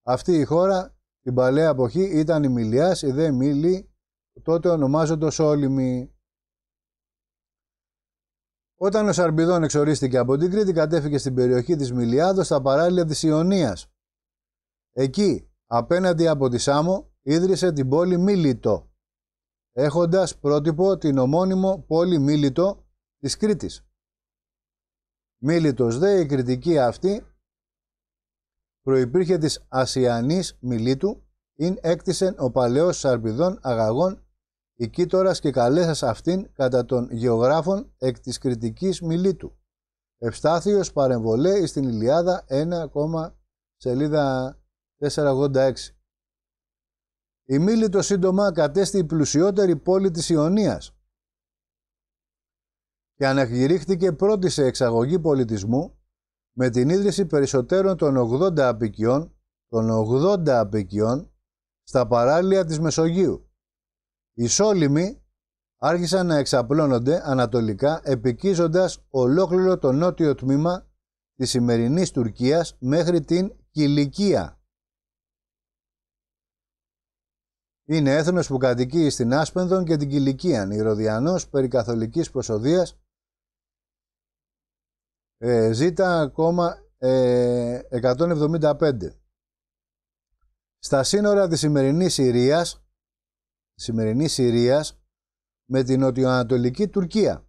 Αυτή η χώρα την παλαιά εποχή ήταν η Μιλιάς, η δε Μίλη, τότε ονομάζοντος Όλυμη. Όταν ο Σαρμπιδόν εξορίστηκε από την Κρήτη, κατέφυγε στην περιοχή της Μιλιάδος, στα παράλια της Ιωνίας. Εκεί, απέναντι από τη Σάμο, ίδρυσε την πόλη Μίλητο, έχοντας πρότυπο την ομώνυμο πόλη Μίλητο της Κρήτης. Μίλητος δε η κριτική αυτή προϋπήρχε της Ασιανής μιλίτου ειν έκτισεν ο παλαιός σαρπιδών αγαγών η τώρας και καλέσας αυτήν κατά των γεωγράφων εκ της κριτικής Μιλήτου. Ευστάθιος παρεμβολέ στην Ιλιάδα 1, σελίδα 486. Η το σύντομα κατέστη η πλουσιότερη πόλη της Ιωνίας και αναγυρίχθηκε πρώτη σε εξαγωγή πολιτισμού με την ίδρυση περισσότερων των 80 απικιών, των 80 απικιών στα παράλια της Μεσογείου. Οι σόλυμοι άρχισαν να εξαπλώνονται ανατολικά επικίζοντας ολόκληρο το νότιο τμήμα της σημερινής Τουρκίας μέχρι την Κιλικία. Είναι έθνος που κατοικεί στην Άσπενδον και την Η Ηρωδιανός, περί καθολικής προσοδίας Ε, ζήτα ακόμα 175. Ε, Στα σύνορα της σημερινής Συρίας, Συρίας με την νοτιοανατολική Τουρκία.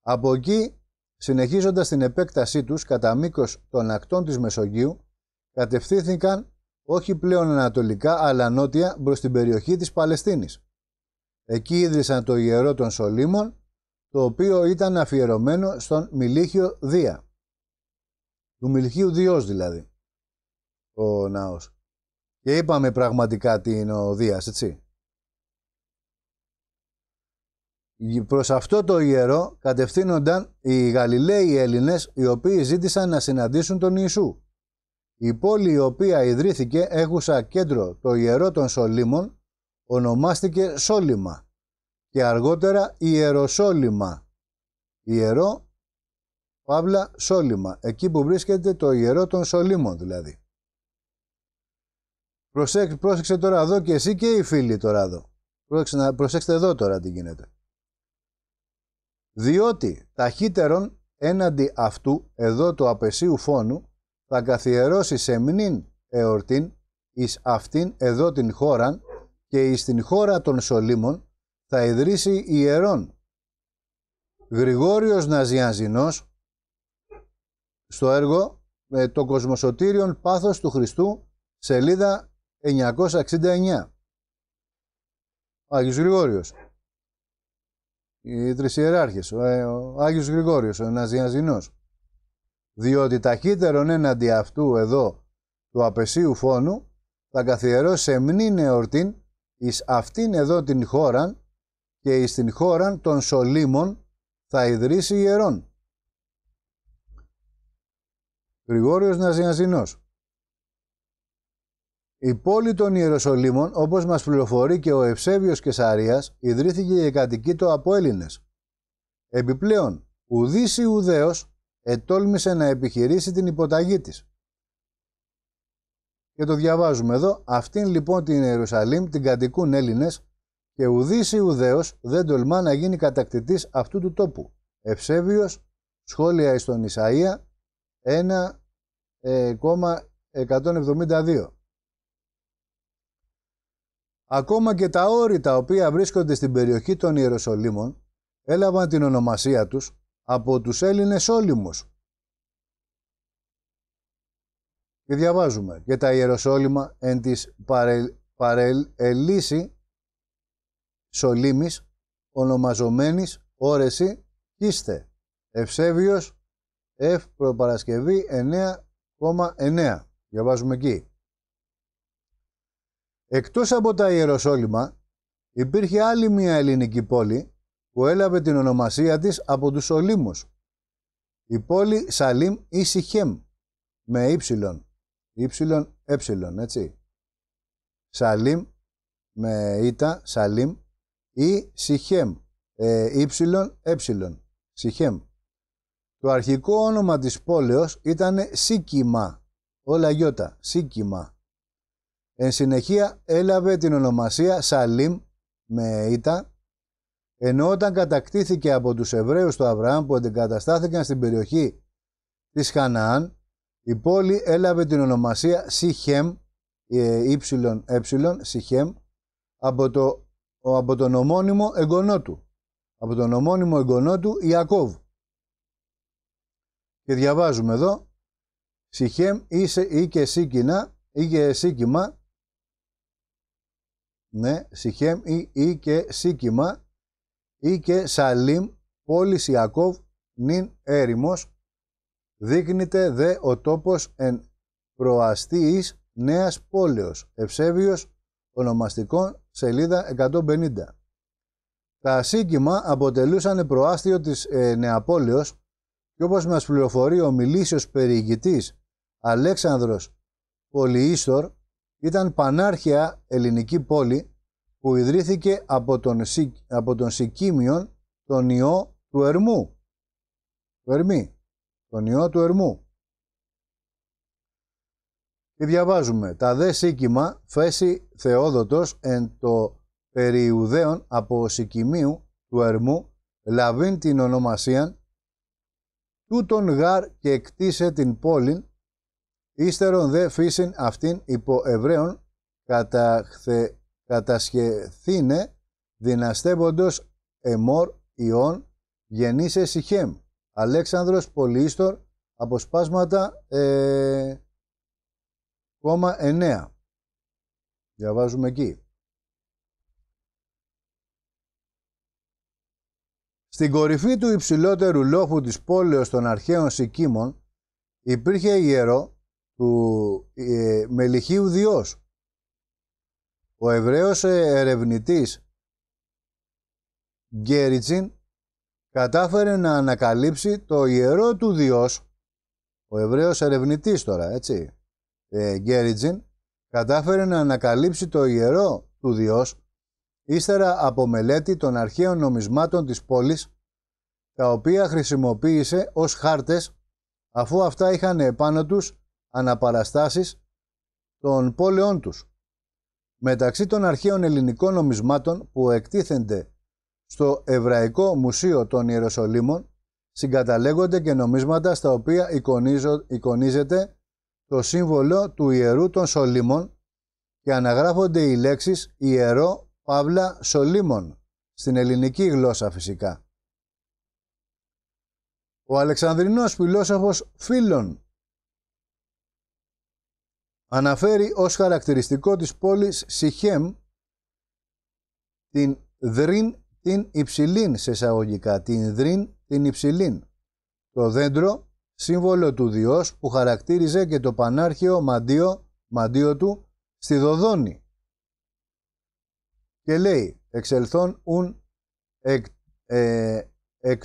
Από εκεί, συνεχίζοντας την επέκτασή τους κατά μήκος των ακτών της Μεσογείου, κατευθύνθηκαν όχι πλέον ανατολικά αλλά νότια προς την περιοχή της Παλαιστίνης. Εκεί ίδρυσαν το ιερό των Σολύμων, το οποίο ήταν αφιερωμένο στον Μιλίχιο Δία. Του Μιλιχίου Διός δηλαδή, ο ναός. Και είπαμε πραγματικά τι είναι ο Δίας, έτσι. Προς αυτό το ιερό κατευθύνονταν οι Γαλιλαίοι Έλληνες, οι οποίοι ζήτησαν να συναντήσουν τον Ιησού. Η πόλη η οποία ιδρύθηκε έχουσα κέντρο το ιερό των Σολίμων ονομάστηκε σόλιμα. και αργότερα Ιεροσόλυμα. Ιερό, παύλα, Σόλυμα. Εκεί που βρίσκεται το ιερό των Σολίμων δηλαδή. Προσέξ, πρόσεξε τώρα εδώ και εσύ και οι φίλοι τώρα εδώ. Προσέξτε, προσέξτε εδώ τώρα τι γίνεται. Διότι ταχύτερον έναντι αυτού εδώ του απεσίου φόνου θα καθιερώσει σε μνήν εορτήν εις αυτήν εδώ την χώραν και εις την χώρα των Σολύμων θα ιδρύσει ιερών. Γρηγόριος Ναζιαζινός στο έργο με το κοσμοσωτήριον πάθος του Χριστού σελίδα 969. Άγιος Γρηγόριος. Οι τρεις ιεράρχες. Ο, ε, ο Άγιος Γρηγόριος, ο διότι ταχύτερον έναντι αυτού εδώ του απεσίου φόνου θα καθιερώσει μνήν εορτήν εις αυτήν εδώ την χώραν και εις την χώραν των σολίμων θα ιδρύσει ιερών. Γρηγόριος Ναζιαζινός η πόλη των Ιεροσολύμων, όπως μας πληροφορεί και ο Ευσέβιος Κεσαρίας, ιδρύθηκε η το από Έλληνες. Επιπλέον, ουδής Ιουδαίος ετόλμησε να επιχειρήσει την υποταγή της. Και το διαβάζουμε εδώ. Αυτήν λοιπόν την Ιερουσαλήμ την κατοικούν Έλληνες και ουδής Ιουδαίος δεν τολμά να γίνει κατακτητής αυτού του τόπου. Ευσέβιος, σχόλια εις τον Ισαΐα 1,172. Ε, Ακόμα και τα όρη τα οποία βρίσκονται στην περιοχή των Ιεροσολύμων έλαβαν την ονομασία τους από τους Έλληνες όλυμους. Και διαβάζουμε «Και τα Ιεροσόλυμα εν της παρελ, σολύμης ονομαζομένης όρεση είστε ευσέβιος εφ προπαρασκευή 9,9». Διαβάζουμε εκεί. Εκτός από τα Ιεροσόλυμα υπήρχε άλλη μια ελληνική πόλη που έλαβε την ονομασία της από τους Ολύμους. Η πόλη Σαλίμ ή Σιχέμ με ύψιλον, ύψιλον, έψιλον, έτσι. Σαλίμ με ήτα, Σαλίμ ή Σιχέμ, ε, ύψιλον, έψιλον, Σιχέμ. Το αρχικό όνομα της πόλεως ήταν Σίκιμα, όλα γιώτα, Σίκιμα. Εν συνεχεία έλαβε την ονομασία Σαλίμ με ήτα, ενώ όταν κατακτήθηκε από τους Εβραίους του Αβραάμ που αντικαταστάθηκαν στην περιοχή της Χαναάν, η πόλη έλαβε την ονομασία Σιχέμ, ε, Σιχέμ, από, το, από τον ομώνυμο εγγονό του, από τον ομώνυμο εγγονό του Ιακώβ. Και διαβάζουμε εδώ, Σιχέμ είσαι ή και Σίκινα, ή και Σίκιμα, ναι, Σιχέμ ή, ή και Σίκιμα, ή και Σαλίμ πόλης Ιακώβ νυν έρημος, δείχνεται δε ο τόπος εν προαστής νέας πόλεως, ευσέβιος ονομαστικών, σελίδα 150. Τα σύγκυμα αποτελούσαν προάστιο της ε, Νεαπόλεως και όπως μας πληροφορεί ο μιλήσιος περιηγητής Αλέξανδρος Πολυίστορ, ήταν πανάρχια ελληνική πόλη που ιδρύθηκε από τον, από τον Σικίμιον τον ιό του Ερμού. Του Ερμή. Τον του Ερμού. Και διαβάζουμε. Τα δε σίκημα φέση Θεόδωτος εν το περιουδαίων από Σικιμίου του Ερμού λαβήν την ονομασίαν τούτον γάρ και εκτίσε την πόλην ύστερον δε φύσιν αυτήν υπό Εβραίων καταχθε κατασχεθήνε δυναστεύοντος εμόρ Ιόν γεννήσε Σιχέμ, Αλέξανδρος Πολύστορ, αποσπάσματα ε, 9. Διαβάζουμε εκεί. Στην κορυφή του υψηλότερου λόφου της πόλεως των αρχαίων Σικίμων υπήρχε ιερό του ε, Μελιχίου Διός, ο Εβραίος ε, ερευνητής Γκέριτσιν κατάφερε να ανακαλύψει το ιερό του Διός. Ο Εβραίος ερευνητής τώρα, έτσι, ε, κατάφερε να ανακαλύψει το ιερό του Διός ύστερα από μελέτη των αρχαίων νομισμάτων της πόλης, τα οποία χρησιμοποίησε ως χάρτες, αφού αυτά είχαν επάνω τους αναπαραστάσεις των πόλεων τους μεταξύ των αρχαίων ελληνικών νομισμάτων που εκτίθενται στο Εβραϊκό Μουσείο των Ιεροσολύμων συγκαταλέγονται και νομίσματα στα οποία εικονίζεται το σύμβολο του Ιερού των Σολύμων και αναγράφονται οι λέξεις Ιερό Παύλα Σολύμων στην ελληνική γλώσσα φυσικά. Ο Αλεξανδρινός φιλόσοφος Φίλων αναφέρει ως χαρακτηριστικό της πόλης Σιχέμ την Δρίν την υψηλήν σε εισαγωγικά, την Δρίν την υψηλήν. Το δέντρο, σύμβολο του Διός που χαρακτήριζε και το πανάρχαιο μαντίο, μαντίο του στη Δοδόνη. Και λέει, εξελθόν ουν εκ, ε,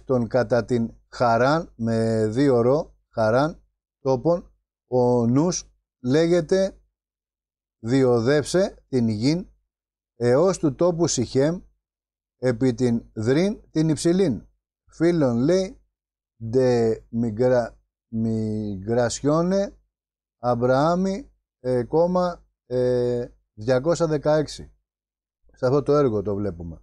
των κατά την χαράν, με δύο ρο, χαράν, τόπον, ο νους λέγεται «Διοδέψε την γην έως του τόπου Σιχέμ επί την δρίν την υψηλήν». Φίλον λέει «Δε μιγρα, μιγρασιώνε Αμπραάμι ε, κόμμα 216». Ε, Σε αυτό το έργο το βλέπουμε.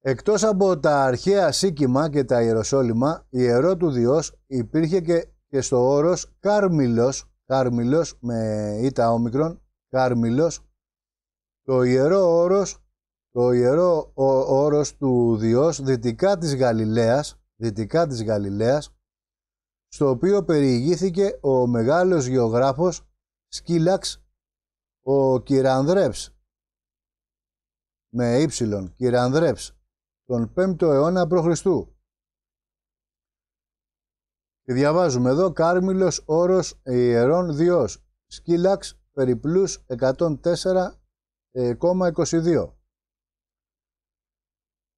Εκτός από τα αρχαία Σίκημα και τα Ιεροσόλυμα, ιερό του Διός υπήρχε και και στο όρος Κάρμιλος, Κάρμιλος με ήτα όμικρον, Κάρμιλος, το ιερό όρος, το ιερό όρος του Διός δυτικά της Γαλιλαίας, δυτικά της Γαλιλαίας, στο οποίο περιηγήθηκε ο μεγάλος γεωγράφος Σκύλαξ, ο Κυρανδρέψ, με ύψιλον, Κυρανδρέψ, τον 5ο αιώνα π.Χ. Διαβάζουμε εδώ Κάρμιλος όρος ιερών διός. Σκύλαξ περιπλούς 104,22. Ε,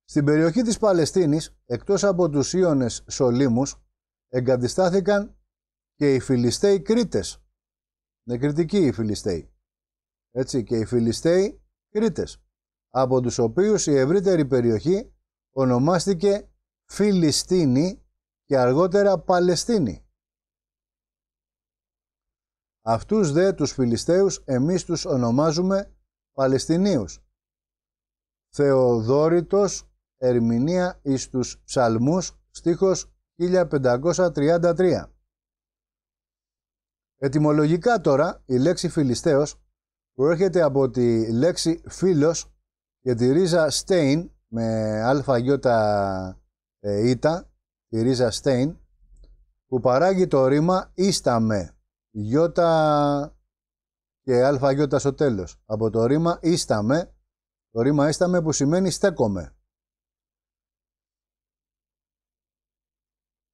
Στην περιοχή της Παλαιστίνης, εκτός από τους Ιώνες Σολύμους, εγκατεστάθηκαν και οι Φιλιστέοι Κρήτες. Νεκριτικοί οι Φιλιστέοι. Έτσι, και οι Φιλιστέοι Κρήτες, από τους οποίους η ευρύτερη περιοχή ονομάστηκε Φιλιστίνη και αργότερα Παλαιστίνη. Αυτούς δε τους Φιλιστέους εμείς τους ονομάζουμε Παλαιστινίους. Θεοδόρητος ερμηνεία εις τους ψαλμούς στίχος 1533. Ετυμολογικά τώρα η λέξη Φιλιστέος προέρχεται από τη λέξη φίλος και τη ρίζα στέιν με αλφαγιώτα ήτα ε, η ρίζα Στέιν, που παράγει το ρήμα «Ίσταμε», γιώτα και αλφα γιώτα στο τέλος. Από το ρήμα «Ίσταμε», το ρήμα «Ίσταμε» που σημαίνει «στέκομαι».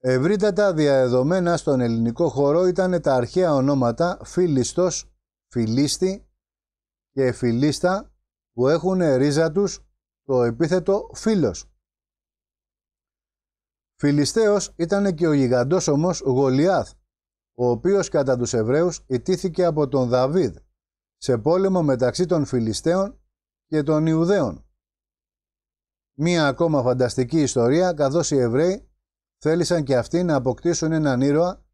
Ευρύτατα διαδεδομένα στον ελληνικό χώρο ήταν τα αρχαία ονόματα Φίλιστος, Φιλίστη και Φιλίστα που έχουν ρίζα τους το επίθετο φίλος. Φιλιστέος ήταν και ο γιγαντός όμως Γολιάθ, ο οποίος κατά τους Εβραίους ιτήθηκε από τον Δαβίδ σε πόλεμο μεταξύ των Φιλιστέων και των Ιουδαίων. Μία ακόμα φανταστική ιστορία καθώς οι Εβραίοι θέλησαν και αυτοί να αποκτήσουν έναν ήρωα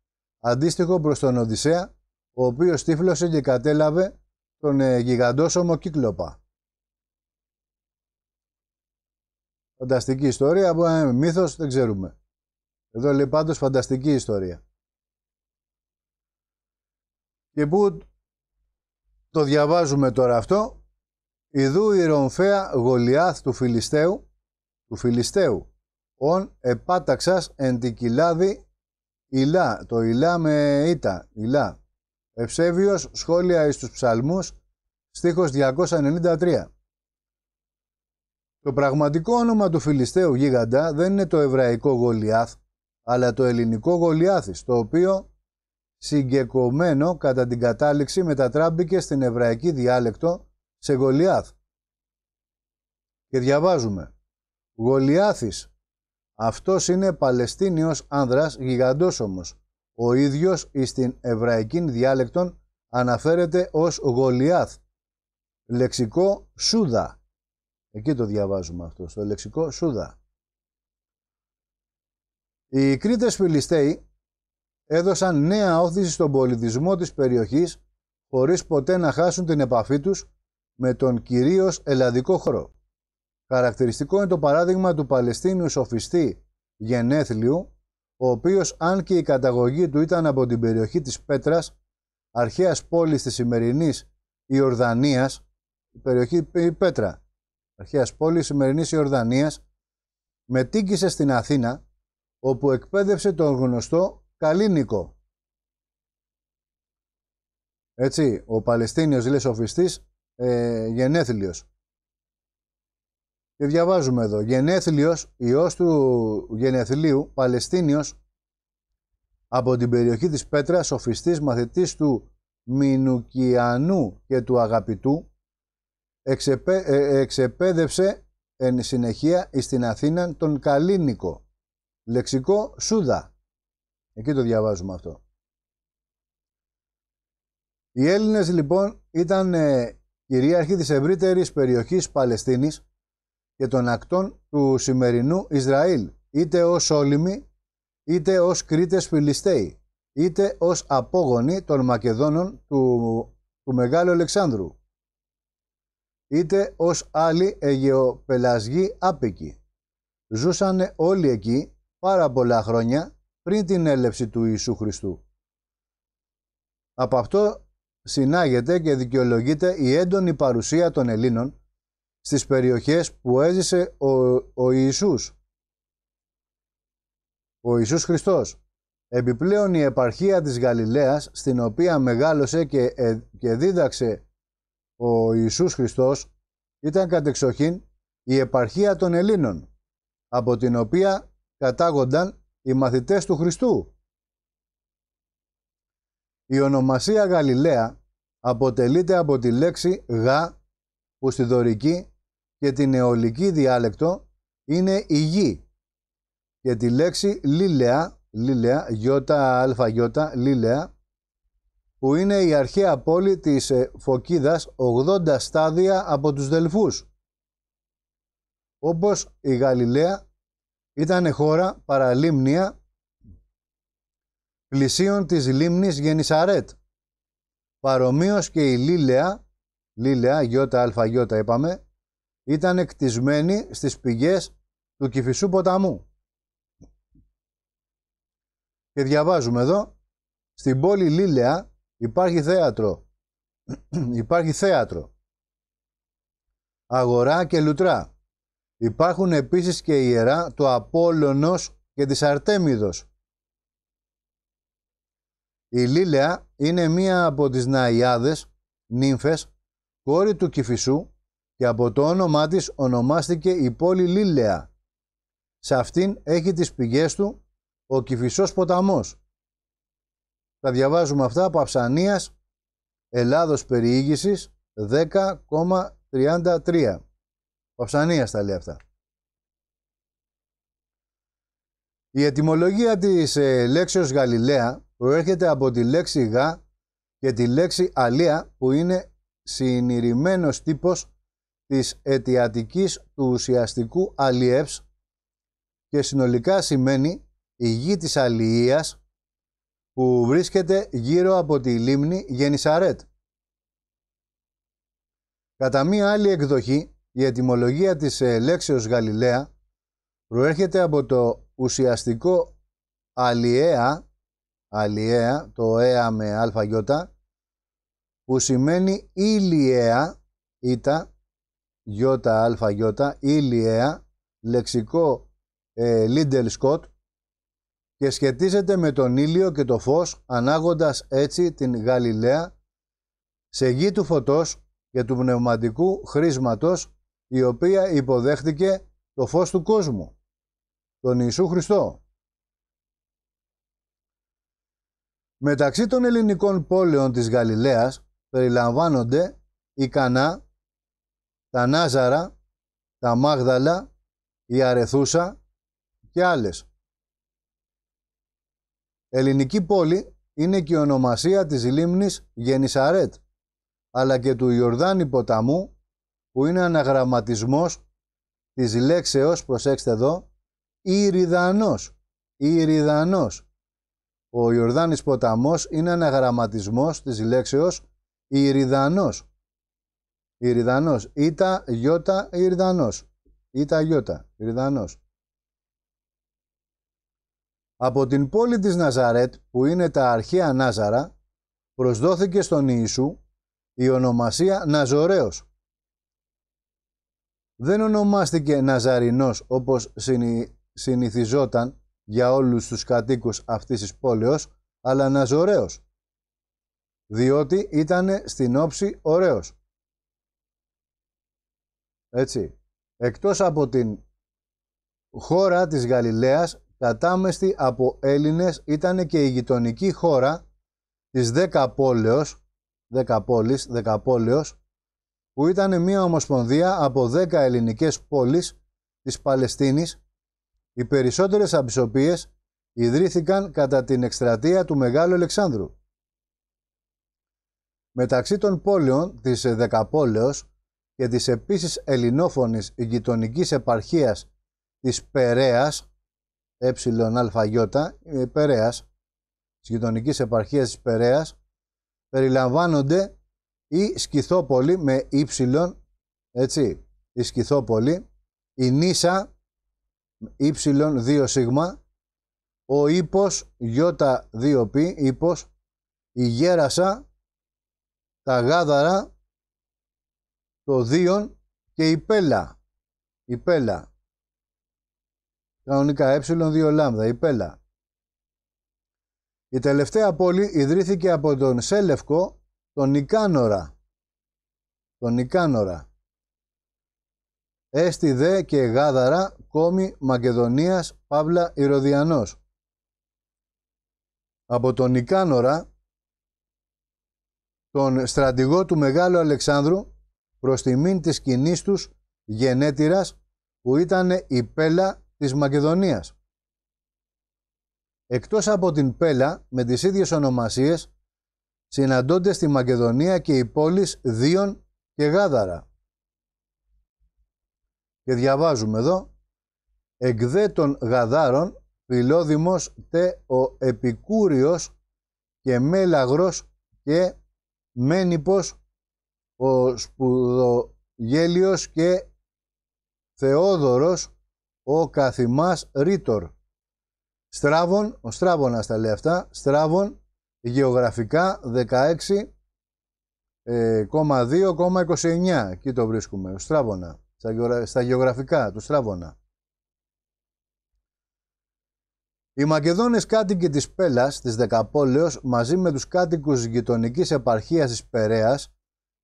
αντίστοιχο προς τον Οδυσσέα, ο οποίος τύφλωσε και κατέλαβε τον ε, γιγαντόσωμο Κύκλοπα. Φανταστική ιστορία, από ε, μύθος δεν ξέρουμε. Εδώ λέει πάντως φανταστική ιστορία. Και που το διαβάζουμε τώρα αυτό, «Ιδού η ρομφέα Γολιάθ του Φιλιστέου, του Φιλιστέου, ον επάταξας εν τικυλάδι ηλά, το ηλά με ήτα, ηλά. Ευσέβιος σχόλια εις τους ψαλμούς, στίχος 293. Το πραγματικό όνομα του Φιλιστέου γίγαντα δεν είναι το εβραϊκό Γολιάθ, αλλά το ελληνικό Γολιάθης, το οποίο συγκεκομένο κατά την κατάληξη μετατράμπηκε στην εβραϊκή διάλεκτο σε Γολιάθ. Και διαβάζουμε «Γολιάθης, αυτός είναι Παλαιστίνιος άνδρας γιγαντός όμως. ο ίδιος εις την εβραϊκή διάλεκτον αναφέρεται ως Γολιάθ, λεξικό Σούδα». Εκεί το διαβάζουμε αυτό, στο λεξικό Σούδα. Οι Κρήτες Φιλιστέοι έδωσαν νέα όθηση στον πολιτισμό της περιοχής χωρίς ποτέ να χάσουν την επαφή τους με τον κυρίως ελλαδικό χώρο. Χαρακτηριστικό είναι το παράδειγμα του Παλαιστίνιου σοφιστή Γενέθλιου, ο οποίος αν και η καταγωγή του ήταν από την περιοχή της Πέτρας, αρχαίας πόλης της σημερινής Ιορδανίας, η περιοχή σημερινής στην Αθήνα όπου εκπαίδευσε τον γνωστό Καλίνικο. Έτσι, ο Παλαιστίνιος λέει ε, γενέθλιος. Και διαβάζουμε εδώ, γενέθλιος, ιός του γενεθλίου, Παλαιστίνιος, από την περιοχή της Πέτρας, σοφιστής μαθητής του Μινουκιανού και του Αγαπητού, εξεπέ, ε, ε εν συνεχεία στην Αθήνα τον Καλίνικο Λεξικό Σούδα. Εκεί το διαβάζουμε αυτό. Οι Έλληνες λοιπόν ήταν ε, κυρίαρχοι της ευρύτερης περιοχής Παλαιστίνης και των ακτών του σημερινού Ισραήλ, είτε ως Όλυμοι, είτε ως κρίτες Φιλιστέοι, είτε ως απόγονοι των Μακεδόνων του, του Μεγάλου Αλεξάνδρου, είτε ως άλλοι Αιγεοπελασγοί άπικοι. Ζούσαν όλοι εκεί πάρα πολλά χρόνια πριν την έλευση του Ιησού Χριστού. Από αυτό συνάγεται και δικαιολογείται η έντονη παρουσία των Ελλήνων στις περιοχές που έζησε ο, ο Ιησούς. Ο Ιησούς Χριστός. Επιπλέον η επαρχία της Γαλιλαίας, στην οποία μεγάλωσε και, ε, και δίδαξε ο Ιησούς Χριστός, ήταν κατεξοχήν η επαρχία των Ελλήνων, από την οποία κατάγονταν οι μαθητές του Χριστού. Η ονομασία Γαλιλαία αποτελείται από τη λέξη «γα» που στη δωρική και την αιωλική διάλεκτο είναι η γη και τη λέξη «λίλεα», «λίλεα», «γιώτα», «λίλεα» που είναι η αρχαία πόλη της ε, Φωκίδας 80 στάδια από τους Δελφούς. Όπως η Γαλιλαία ήταν χώρα παραλίμνια πλησίων της λίμνης Γενισαρέτ. Παρομοίως και η Λίλεα, Λίλεα, γιώτα είπαμε, ήταν εκτισμένη στις πηγές του Κηφισού ποταμού. Και διαβάζουμε εδώ, στην πόλη Λίλεα υπάρχει θέατρο. υπάρχει θέατρο. Αγορά και λουτρά. Υπάρχουν επίσης και ιερά του Απόλλωνος και της Αρτέμιδος. Η Λίλεα είναι μία από τις Ναϊάδες, νύμφες, κόρη του Κηφισού και από το όνομά της ονομάστηκε η πόλη Λίλεα. Σε αυτήν έχει τις πηγές του ο Κηφισός ποταμός. Θα διαβάζουμε αυτά από Αψανίας, Ελλάδος Περιήγησης 10,33 τα λέει αυτά. Η ετυμολογία της ε, λέξεως Γαλιλαία προέρχεται από τη λέξη γα και τη λέξη αλία που είναι συνειρημένος τύπος της αιτιατικής του ουσιαστικού αλιεύς και συνολικά σημαίνει η γη της αλιείας που βρίσκεται γύρω από τη λίμνη Γενισαρέτ. Κατά μία άλλη εκδοχή, η ετυμολογία της ε, λέξεως Γαλιλαία προέρχεται από το ουσιαστικό αλιέα, αλιέα το έα με αι, που σημαίνει ηλιέα, ήτα, γιώτα αλφα ηλιέα, λεξικό ε, Λίντελ Σκοτ και σχετίζεται με τον ήλιο και το φως ανάγοντας έτσι την Γαλιλαία σε γη του φωτός και του πνευματικού χρήσματος η οποία υποδέχτηκε το φως του κόσμου, τον Ιησού Χριστό. Μεταξύ των ελληνικών πόλεων της Γαλιλαίας περιλαμβάνονται η Κανά, τα Νάζαρα, τα Μάγδαλα, η Αρεθούσα και άλλες. Ελληνική πόλη είναι και η ονομασία της λίμνης Γενισαρέτ, αλλά και του Ιορδάνη ποταμού που είναι αναγραμματισμός της λέξεως, προσέξτε εδώ, Ιριδανός Ιριδανός Ο Ιορδάνης ποταμός είναι αναγραμματισμός της λέξεως Ιριδανός Ιριδανός Ήτα, γιώτα, Ιριδανός Ήτα, γιώτα, Ιριδανός Από την πόλη της Ναζαρέτ, που είναι τα αρχαία Νάζαρα, προσδόθηκε στον Ιησού η ονομασία Ναζωραίος δεν ονομάστηκε Ναζαρινός όπως συνηθιζόταν για όλους τους κατοίκους αυτής της πόλεως, αλλά Ναζορέος, διότι ήταν στην όψη ωραίος. Έτσι, εκτός από την χώρα της Γαλιλαίας, κατάμεστη από Έλληνες ήταν και η γειτονική χώρα της Δέκα Πόλεως, Δέκα που ήταν μια ομοσπονδία από 10 ελληνικές πόλεις της Παλαιστίνης, οι περισσότερες από ιδρύθηκαν κατά την εκστρατεία του Μεγάλου Αλεξάνδρου. Μεταξύ των πόλεων της Δεκαπόλεως και της επίσης ελληνόφωνης γειτονικής επαρχίας της Περέας, αλφαγιώτα, ε, Περέας, της γειτονικής επαρχίας της Περέας, περιλαμβάνονται η Σκυθόπολη με Y, έτσι, η Σκυθόπολη, η Νίσα, Y2 σίγμα, ο ηπος γιώτα, Ι2Π, Ήπος, η Γέρασα, τα Γάδαρα, το Δίον και η Πέλα. Η Πέλα. Κανονικά ε, 2 λάμδα, η Πέλα. Η τελευταία πόλη ιδρύθηκε από τον Σέλευκο τον Νικάνορα, Τον Νικάνορα, Έστι δε και γάδαρα κόμι Μακεδονίας Παύλα Ηρωδιανός. Από τον Νικάνορα, τον στρατηγό του Μεγάλου Αλεξάνδρου, προς τιμήν της κοινής τους γενέτηρας που ήταν η Πέλα της Μακεδονίας. Εκτός από την Πέλα με τις ίδιες ονομασίες συναντώνται στη Μακεδονία και οι πόλεις Δίων και Γάδαρα. Και διαβάζουμε εδώ «Εκδέ των Γαδάρων Φιλόδημος τε ο Επικούριος και Μέλαγρος και Μένυπος ο Σπουδογέλιος και Θεόδωρος ο Καθημάς Ρήτορ». Στράβων, ο Στράβωνας τα λέει αυτά, Στράβων γεωγραφικά 16,2,29 ε, εκεί το βρίσκουμε, Στράβωνα, στα γεωγραφικά του Στράβωνα. Οι Μακεδόνες κάτοικοι της Πέλας, της Δεκαπόλεως, μαζί με τους κάτοικους γειτονικής επαρχίας της Περέας,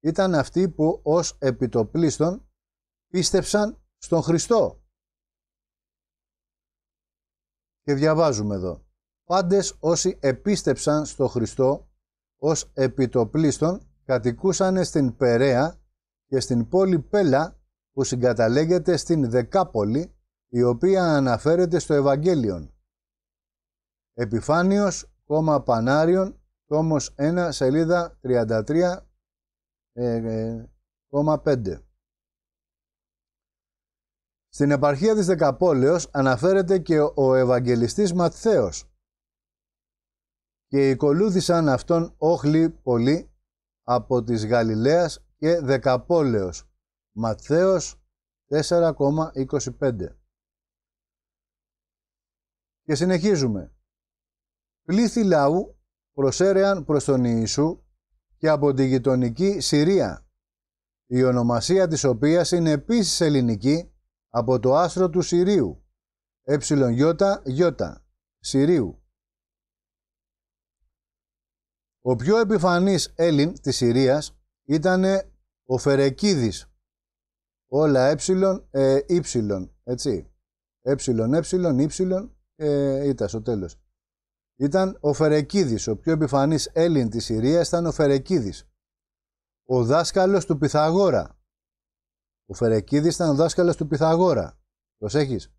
ήταν αυτοί που ως επιτοπλίστων πίστεψαν στον Χριστό. Και διαβάζουμε εδώ. Πάντες όσοι επίστεψαν στο Χριστό ως επιτοπλίστων κατοικούσαν στην Περαία και στην πόλη Πέλα που συγκαταλέγεται στην Δεκάπολη η οποία αναφέρεται στο Ευαγγέλιον. Επιφάνιος, κόμμα Πανάριον, τόμος 1, σελίδα 33,5. Ε, ε, Στην επαρχία της Δεκαπόλεως αναφέρεται και ο Ευαγγελιστής Ματθαίος, και οικολούθησαν αυτόν όχλη πολύ από τις Γαλιλαίας και Δεκαπόλεως. Ματθαίος 4,25 Και συνεχίζουμε. Πλήθη λαού προσέρεαν προς τον Ιησού και από τη γειτονική Συρία, η ονομασία της οποίας είναι επίσης ελληνική από το άστρο του Συρίου, ΕΙ Συρίου. Ο πιο επιφανής Έλλην της Συρίας ήταν ο Φερεκίδης. Όλα έψιλον, ε, ε, ύψιλον, έτσι. ε, έψιλον, ε, ήταν στο τέλος. Ήταν ο Φερεκίδης, ο πιο επιφανής Έλλην της Συρίας ήταν ο Φερεκίδης. Ο δάσκαλος του Πυθαγόρα. Ο Φερεκίδης ήταν ο δάσκαλος του Πυθαγόρα. Προσέχεις.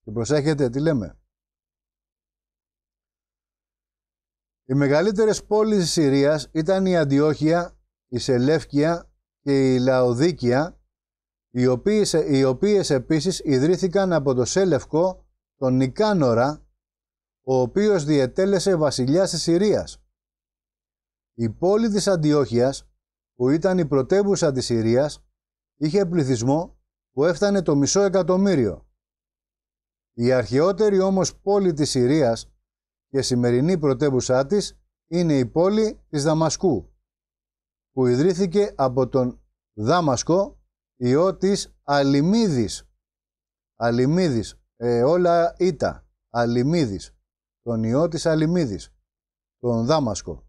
Και προσέχετε τι λέμε. Οι μεγαλύτερες πόλεις της Συρίας ήταν η Αντιόχεια, η Σελεύκια και η Λαοδίκια, οι οποίες, οι επίσης ιδρύθηκαν από το Σέλευκο, τον Νικάνορα, ο οποίος διετέλεσε βασιλιάς της Συρίας. Η πόλη της Αντιόχειας, που ήταν η πρωτεύουσα της Συρίας, είχε πληθυσμό που έφτανε το μισό εκατομμύριο. Η αρχαιότερη όμως πόλη της Συρίας και σημερινή πρωτεύουσά της είναι η πόλη της Δαμασκού, που ιδρύθηκε από τον Δάμασκο, ιό της Αλιμίδης. Αλιμίδης, ε, όλα ήτα, Αλιμίδης, τον ιό της Αλιμίδης, τον Δάμασκο.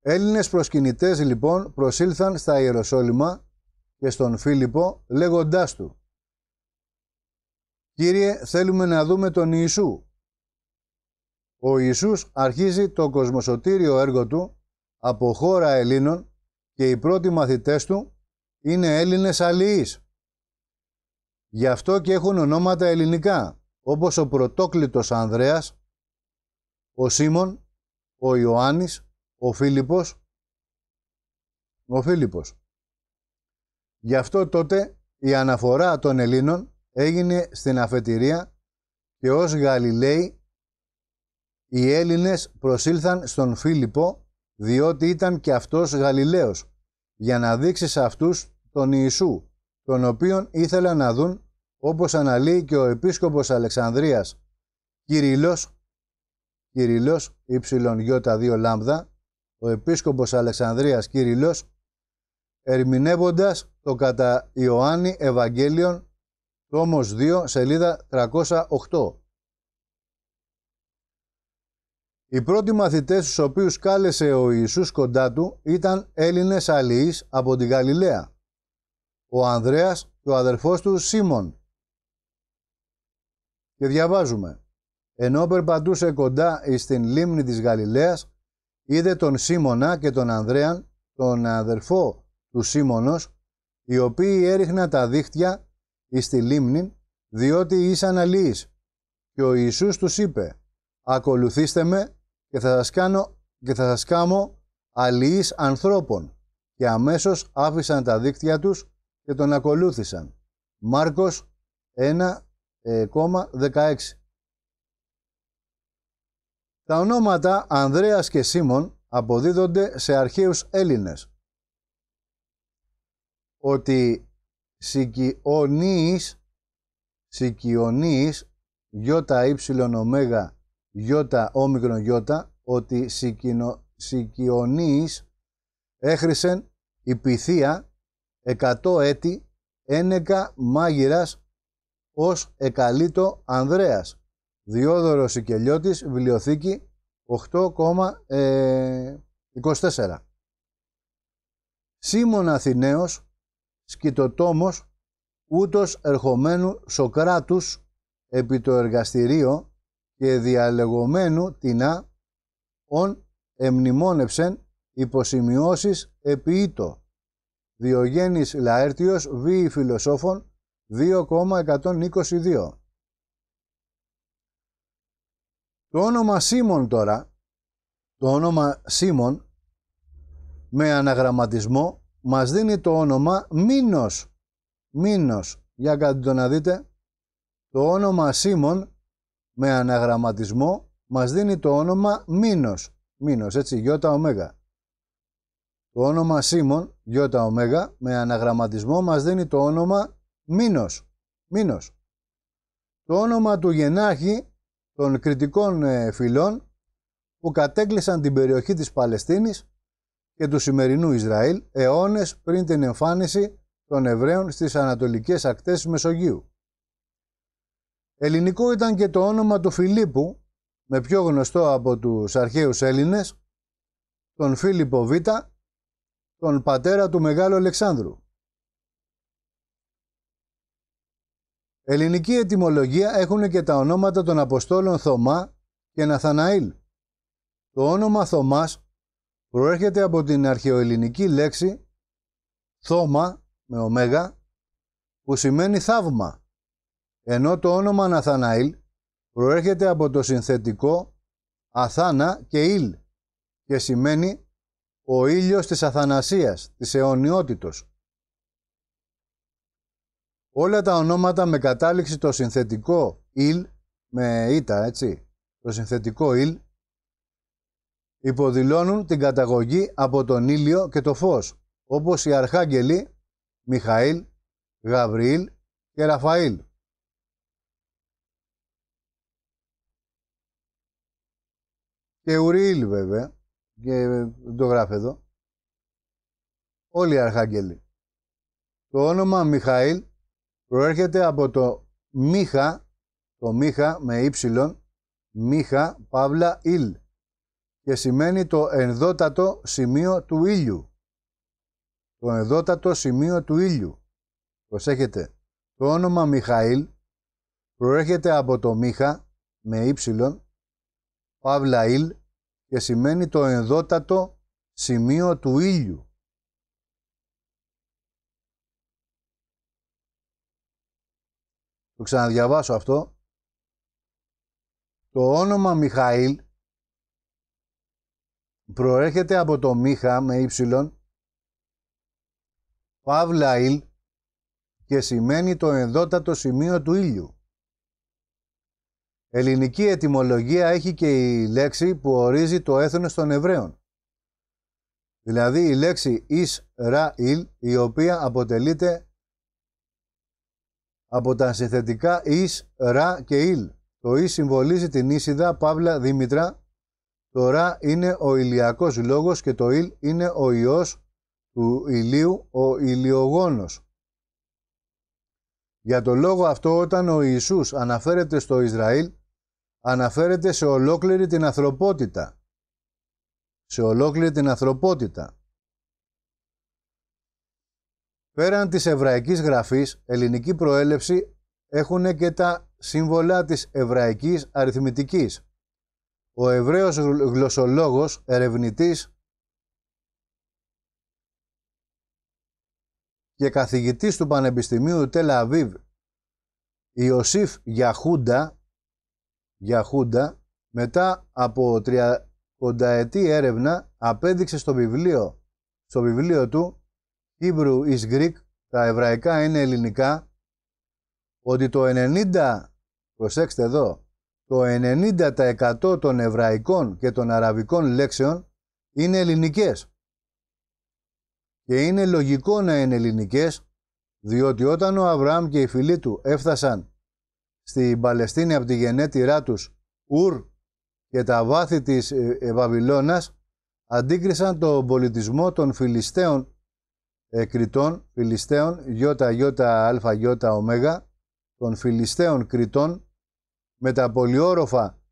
Έλληνες προσκυνητές λοιπόν προσήλθαν στα Ιεροσόλυμα και στον Φίλιππο λέγοντάς του «Κύριε, θέλουμε να δούμε τον Ιησού» ο Ιησούς αρχίζει το κοσμοσωτήριο έργο του από χώρα Ελλήνων και οι πρώτοι μαθητές του είναι Έλληνες αλληλείς. Γι' αυτό και έχουν ονόματα ελληνικά, όπως ο πρωτόκλητος Ανδρέας, ο Σίμων, ο Ιωάννης, ο Φίλιππος, ο Φίλιππος. Γι' αυτό τότε η αναφορά των Ελλήνων έγινε στην αφετηρία και ως Γαλιλαίοι οι Έλληνες προσήλθαν στον Φίλιππο διότι ήταν και αυτός Γαλιλαίος για να δείξει σε αυτούς τον Ιησού, τον οποίον ήθελαν να δουν όπως αναλύει και ο επίσκοπος Αλεξανδρίας Κυρίλος, Κυρίλος Y2 λάμδα, ο επίσκοπος Αλεξανδρίας Κυρίλος, ερμηνεύοντας το Ιώτα 2, σελίδα 308. Οι πρώτοι μαθητές τους οποίους κάλεσε ο Ιησούς κοντά του ήταν Έλληνες αλληλείς από τη Γαλιλαία, ο Ανδρέας και ο αδερφός του Σίμων. Και διαβάζουμε «Ενώ περπατούσε κοντά εις την λίμνη της Γαλιλαίας, είδε τον Σίμωνα και τον Ανδρέαν, τον αδερφό του Σίμωνος, οι οποίοι έριχναν τα δίχτυα εις τη λίμνη, διότι ήσαν αλληλείς. Και ο Ιησούς τους είπε «Ακολουθήστε με και θα σας, κάνω, και θα αλληλείς ανθρώπων. Και αμέσως άφησαν τα δίκτυα τους και τον ακολούθησαν. Μάρκος 1,16 ε, Τα ονόματα Ανδρέας και Σίμων αποδίδονται σε αρχαίους Έλληνες. Ότι Σικιονίης, Σικιονίης, ωμέγα γιώτα όμικρον γιώτα ότι σικιονίης έχρισεν η πυθία 100 έτη ένεκα μάγειρας ως εκαλύτο Ανδρέας. Διόδωρος Σικελιώτης, βιβλιοθήκη 8,24. Ε, Σίμων Αθηναίος, σκητοτόμος, ούτως ερχομένου Σοκράτους επί το εργαστηρίο και διαλεγωμένου την ον εμνημόνευσεν υποσημειώσεις επί ήτο. Διογέννης Λαέρτιος, βίη φιλοσόφων, 2,122. Το όνομα Σίμων τώρα, το όνομα Σίμων με αναγραμματισμό μας δίνει το όνομα Μίνος. Μίνος, για κάτι το να δείτε. Το όνομα Σίμων με αναγραμματισμό μας δίνει το όνομα Μίνος, Μίνος, έτσι, γιώτα ωμέγα. Το όνομα Σίμων, γιώτα ωμέγα, με αναγραμματισμό μας δίνει το όνομα Μίνος, Μίνος. Το όνομα του Γενάχη των κριτικών ε, φυλών που κατέκλυσαν την περιοχή της Παλαιστίνης και του σημερινού Ισραήλ αιώνες πριν την εμφάνιση των Εβραίων στις ανατολικές ακτές της Μεσογείου. Ελληνικό ήταν και το όνομα του Φιλίππου, με πιο γνωστό από τους αρχαίους Έλληνες, τον Φίλιππο Β, τον πατέρα του Μεγάλου Αλεξάνδρου. Ελληνική ετυμολογία έχουν και τα ονόματα των Αποστόλων Θωμά και Ναθαναήλ. Το όνομα Θωμάς προέρχεται από την αρχαιοελληνική λέξη «θώμα» με ωμέγα, που σημαίνει θαύμα ενώ το όνομα Αθαναήλ προέρχεται από το συνθετικό Αθάνα και Ήλ και σημαίνει ο ήλιος της αθανασίας, της αιωνιότητος. Όλα τα ονόματα με κατάληξη το συνθετικό Ήλ με ήτα, έτσι, το συνθετικό Ήλ υποδηλώνουν την καταγωγή από τον ήλιο και το φως, όπως οι αρχάγγελοι Μιχαήλ, Γαβριήλ και Ραφαήλ. και Ουρίλ βέβαια, και το γράφει εδώ, όλοι οι αρχάγγελοι. Το όνομα Μιχαήλ προέρχεται από το Μίχα, το Μίχα με ύψιλον, Μίχα Παύλα ήλ, και σημαίνει το ενδότατο σημείο του ήλιου. Το ενδότατο σημείο του ήλιου. Προσέχετε, το όνομα Μιχαήλ προέρχεται από το Μίχα με ύψιλον, Παύλα ήλ, και σημαίνει το ενδότατο σημείο του ήλιου. Το ξαναδιαβάσω αυτό. Το όνομα Μιχαήλ προέρχεται από το Μίχα με ύψιλον Παύλαήλ και σημαίνει το ενδότατο σημείο του ήλιου. Ελληνική ετυμολογία έχει και η λέξη που ορίζει το έθνος των Εβραίων. Δηλαδή η λέξη Ισραήλ, η οποία αποτελείται από τα συνθετικά Ις, Ρα και Ιλ. Το Ις συμβολίζει την Ίσιδα, Παύλα, Δήμητρα. Το Ρα είναι ο ηλιακός λόγος και το Ιλ είναι ο ιός του ηλίου, ο ηλιογόνος. Για το λόγο αυτό όταν ο Ιησούς αναφέρεται στο Ισραήλ αναφέρεται σε ολόκληρη την ανθρωπότητα. Σε ολόκληρη την ανθρωπότητα. Πέραν της εβραϊκής γραφής, ελληνική προέλευση έχουν και τα σύμβολα της εβραϊκής αριθμητικής. Ο Εβραίος γλωσσολόγος, ερευνητής και καθηγητής του Πανεπιστημίου Τελαβίβ, Ιωσήφ Γιαχούντα, για Χούντα, μετά από 30 ετή έρευνα απέδειξε στο βιβλίο, στο βιβλίο του Hebrew is Greek, τα εβραϊκά είναι ελληνικά, ότι το 90, προσέξτε εδώ, το 90% των εβραϊκών και των αραβικών λέξεων είναι ελληνικές. Και είναι λογικό να είναι ελληνικές, διότι όταν ο Αβραάμ και οι φίλοι του έφτασαν στην Παλαιστίνη από τη γενέτειρά τους Ουρ και τα βάθη της ε, ε, Βαβυλώνας αντίκρισαν τον πολιτισμό των Φιλιστέων ε, Κρητών, Φιλιστέων, γιώτα, των Φιλιστέων Κρητών, με τα πολυόροφα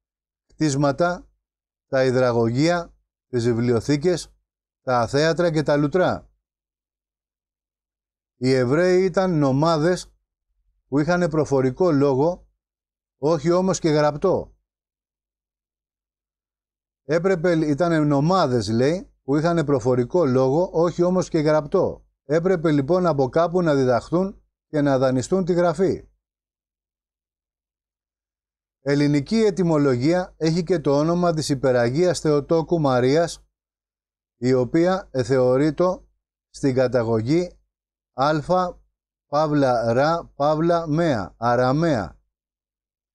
κτίσματα, τα υδραγωγεία, τις βιβλιοθήκες, τα θέατρα και τα λουτρά. Οι Εβραίοι ήταν νομάδες που είχαν προφορικό λόγο όχι όμως και γραπτό. Έπρεπε, ήταν νομάδες, λέει, που είχαν προφορικό λόγο, όχι όμως και γραπτό. Έπρεπε λοιπόν από κάπου να διδαχθούν και να δανειστούν τη γραφή. Ελληνική ετυμολογία έχει και το όνομα της υπεραγίας Θεοτόκου Μαρίας, η οποία θεωρείται στην καταγωγή α, παύλα ρα, παύλα μέα, αραμαία,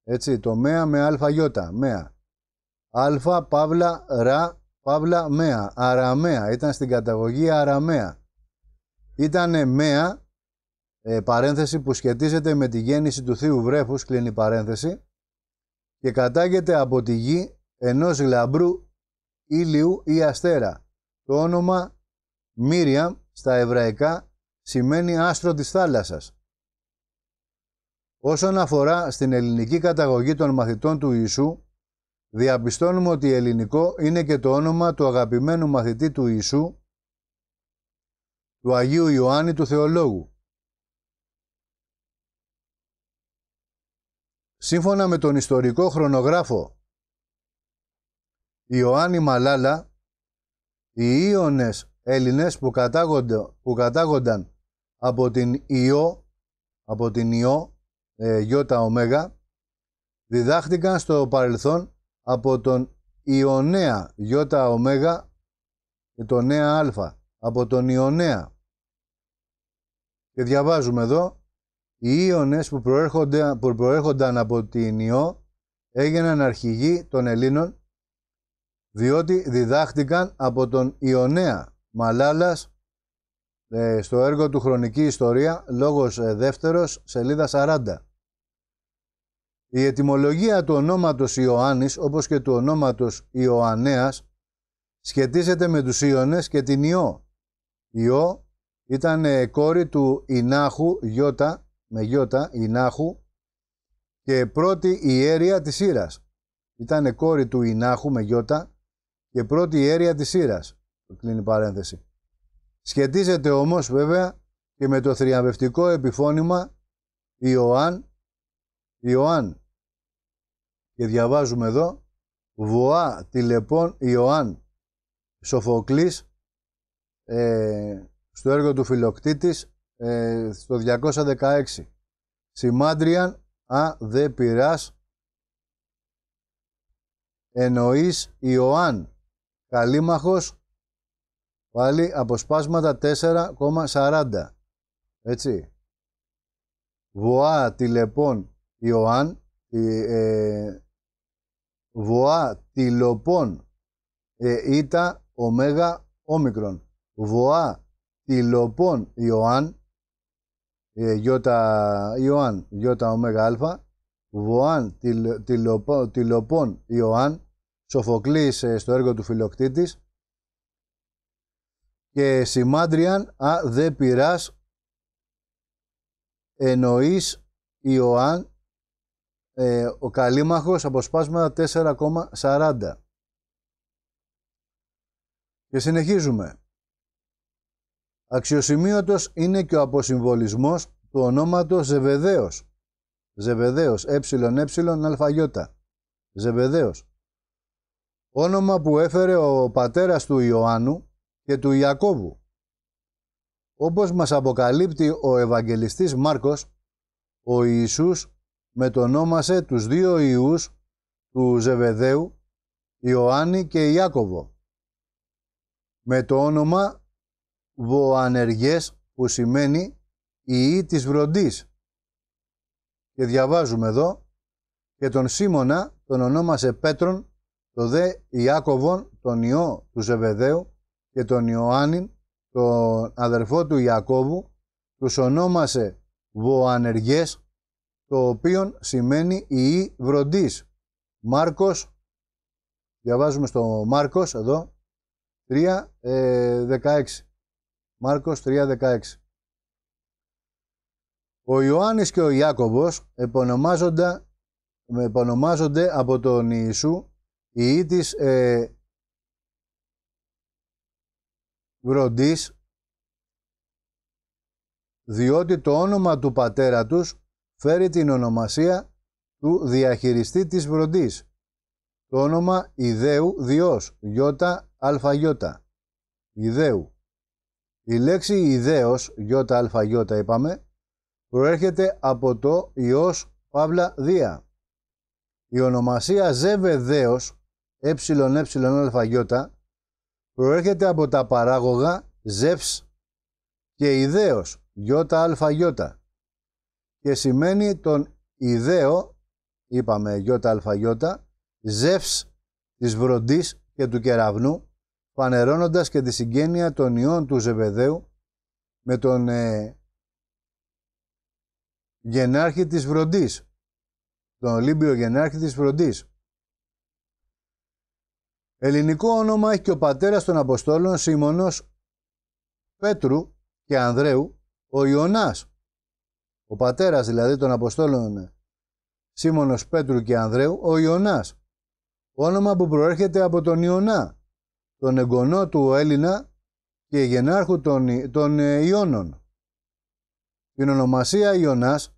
έτσι, το μέα με αι, μέα. Α, παύλα, ρα, παύλα, μέα. αραμέα Ήταν στην καταγωγή ΑΡΑΜΕΑ, Ήταν μέα, ε, παρένθεση που σχετίζεται με τη γέννηση του θείου βρέφους, κλείνει παρένθεση, και κατάγεται από τη γη ενός λαμπρού ήλιου ή αστέρα. Το όνομα μύρια στα εβραϊκά σημαίνει άστρο της θάλασσας. Όσον αφορά στην ελληνική καταγωγή των μαθητών του Ιησού, διαπιστώνουμε ότι ελληνικό είναι και το όνομα του αγαπημένου μαθητή του Ιησού, του Αγίου Ιωάννη του Θεολόγου. Σύμφωνα με τον ιστορικό χρονογράφο Ιωάννη Μαλάλα, οι Ιώνες Έλληνες που, που κατάγονταν από την Ιώ, από την Ιώ ε, Ωμέγα διδάχτηκαν στο παρελθόν από τον Ιωνέα Ωμέγα και τον Νέα Αλφα. από τον Ιωνέα. Και διαβάζουμε εδώ οι Ιωνες που, προέρχονταν, που προέρχονταν από την Ιώ έγιναν αρχηγοί των Ελλήνων διότι διδάχτηκαν από τον Ιωνέα Μαλάλας ε, στο έργο του Χρονική Ιστορία, λόγος ε, δεύτερος, σελίδα 40. Η ετυμολογία του ονόματος Ιωάννης, όπως και του ονόματος Ιωαννέας, σχετίζεται με τους Ιωνές και την Ιώ. Ιώ ήταν κόρη του Ινάχου, Ιώτα, με Ινάχου, και πρώτη ιέρια της Ήρας. Ήταν κόρη του Ινάχου με Ιώτα και πρώτη ιέρια της Ιράς. Το κλείνει παρένθεση. Σχετίζεται όμως βέβαια και με το θριαμβευτικό επιφώνημα Ιωάν Ιωάνν και διαβάζουμε εδώ Βοά, λεπών Ιωάν Σοφοκλής ε, στο έργο του Φιλοκτήτης ε, στο 216 Σημάντριαν α δε πειράς εννοείς Ιωάν Καλήμαχος πάλι αποσπάσματα 4,40 έτσι Βοά τηλεπών Ιωάνν ε, βοά, τηλοπών, ε, ήτα, ωμέγα, όμικρον. Βοά, τηλοπών, Ιωάν ε, γιώτα, Ιωάν, γιώτα, ωμέγα, αλφα. Βοάν, τυλοπόν τηλοπών, Ιωάν, Σοφοκλής ε, στο έργο του Φιλοκτήτης και Σημάντριαν α δε πειράς εννοείς ε, ο καλήμαχος αποσπάσματα 4,40. Και συνεχίζουμε. Αξιοσημείωτος είναι και ο αποσυμβολισμός του ονόματος Ζεβεδαίος. Ζεβεδαίος, ε, ε, Ζεβεδαίος. Όνομα που έφερε ο πατέρας του Ιωάννου και του Ιακώβου. Όπως μας αποκαλύπτει ο Ευαγγελιστής Μάρκος, ο Ιησούς μετονόμασε τους δύο ιούς του Ζεβεδαίου, Ιωάννη και Ιάκωβο, με το όνομα Βοανεργές που σημαίνει Ιή της Βροντής. Και διαβάζουμε εδώ και τον Σίμωνα τον ονόμασε Πέτρον, το δε Ιάκωβον τον Υιό του Ζεβεδαίου και τον Ιωάννη τον αδερφό του Ιακώβου τους ονόμασε Βοανεργές το οποίο σημαίνει η βροντής. Μάρκος, διαβάζουμε στο Μάρκος εδώ, 3.16. Ε, Μάρκος 3.16. Ο Ιωάννης και ο Ιάκωβος επωνομάζονται, από τον Ιησού η της ε, διότι το όνομα του πατέρα τους φέρει την ονομασία του διαχειριστή της βροντής, το όνομα ιδέου διός, γιώτα αλφαγιώτα, ιδέου. Η λέξη ιδέος, γιώτα αλφαγιώτα είπαμε, προέρχεται από το ιός παύλα δία. Η ονομασία ζεβεδέος, ε, ε, Αλφαγιώτα, προέρχεται από τα παράγωγα ζεύς και ιδέος, γιώτα αλφαγιώτα και σημαίνει τον ιδέο, είπαμε ΙΑΙ, ζεύς της βροντής και του κεραυνού, φανερώνοντας και τη συγγένεια των ιών του Ζεβεδαίου με τον ε, γενάρχη της Βροντής, τον Ολύμπιο γενάρχη της Βροντής. Ελληνικό όνομα έχει και ο πατέρας των Αποστόλων Σίμωνος Πέτρου και Ανδρέου, ο Ιωνάς, ο πατέρας δηλαδή των Αποστόλων Σίμωνος Πέτρου και Ανδρέου, ο Ιωνάς. Όνομα που προέρχεται από τον Ιωνά, τον εγγονό του Έλληνα και γενάρχου των, των ε, Ιώνων. Την ονομασία Ιωνάς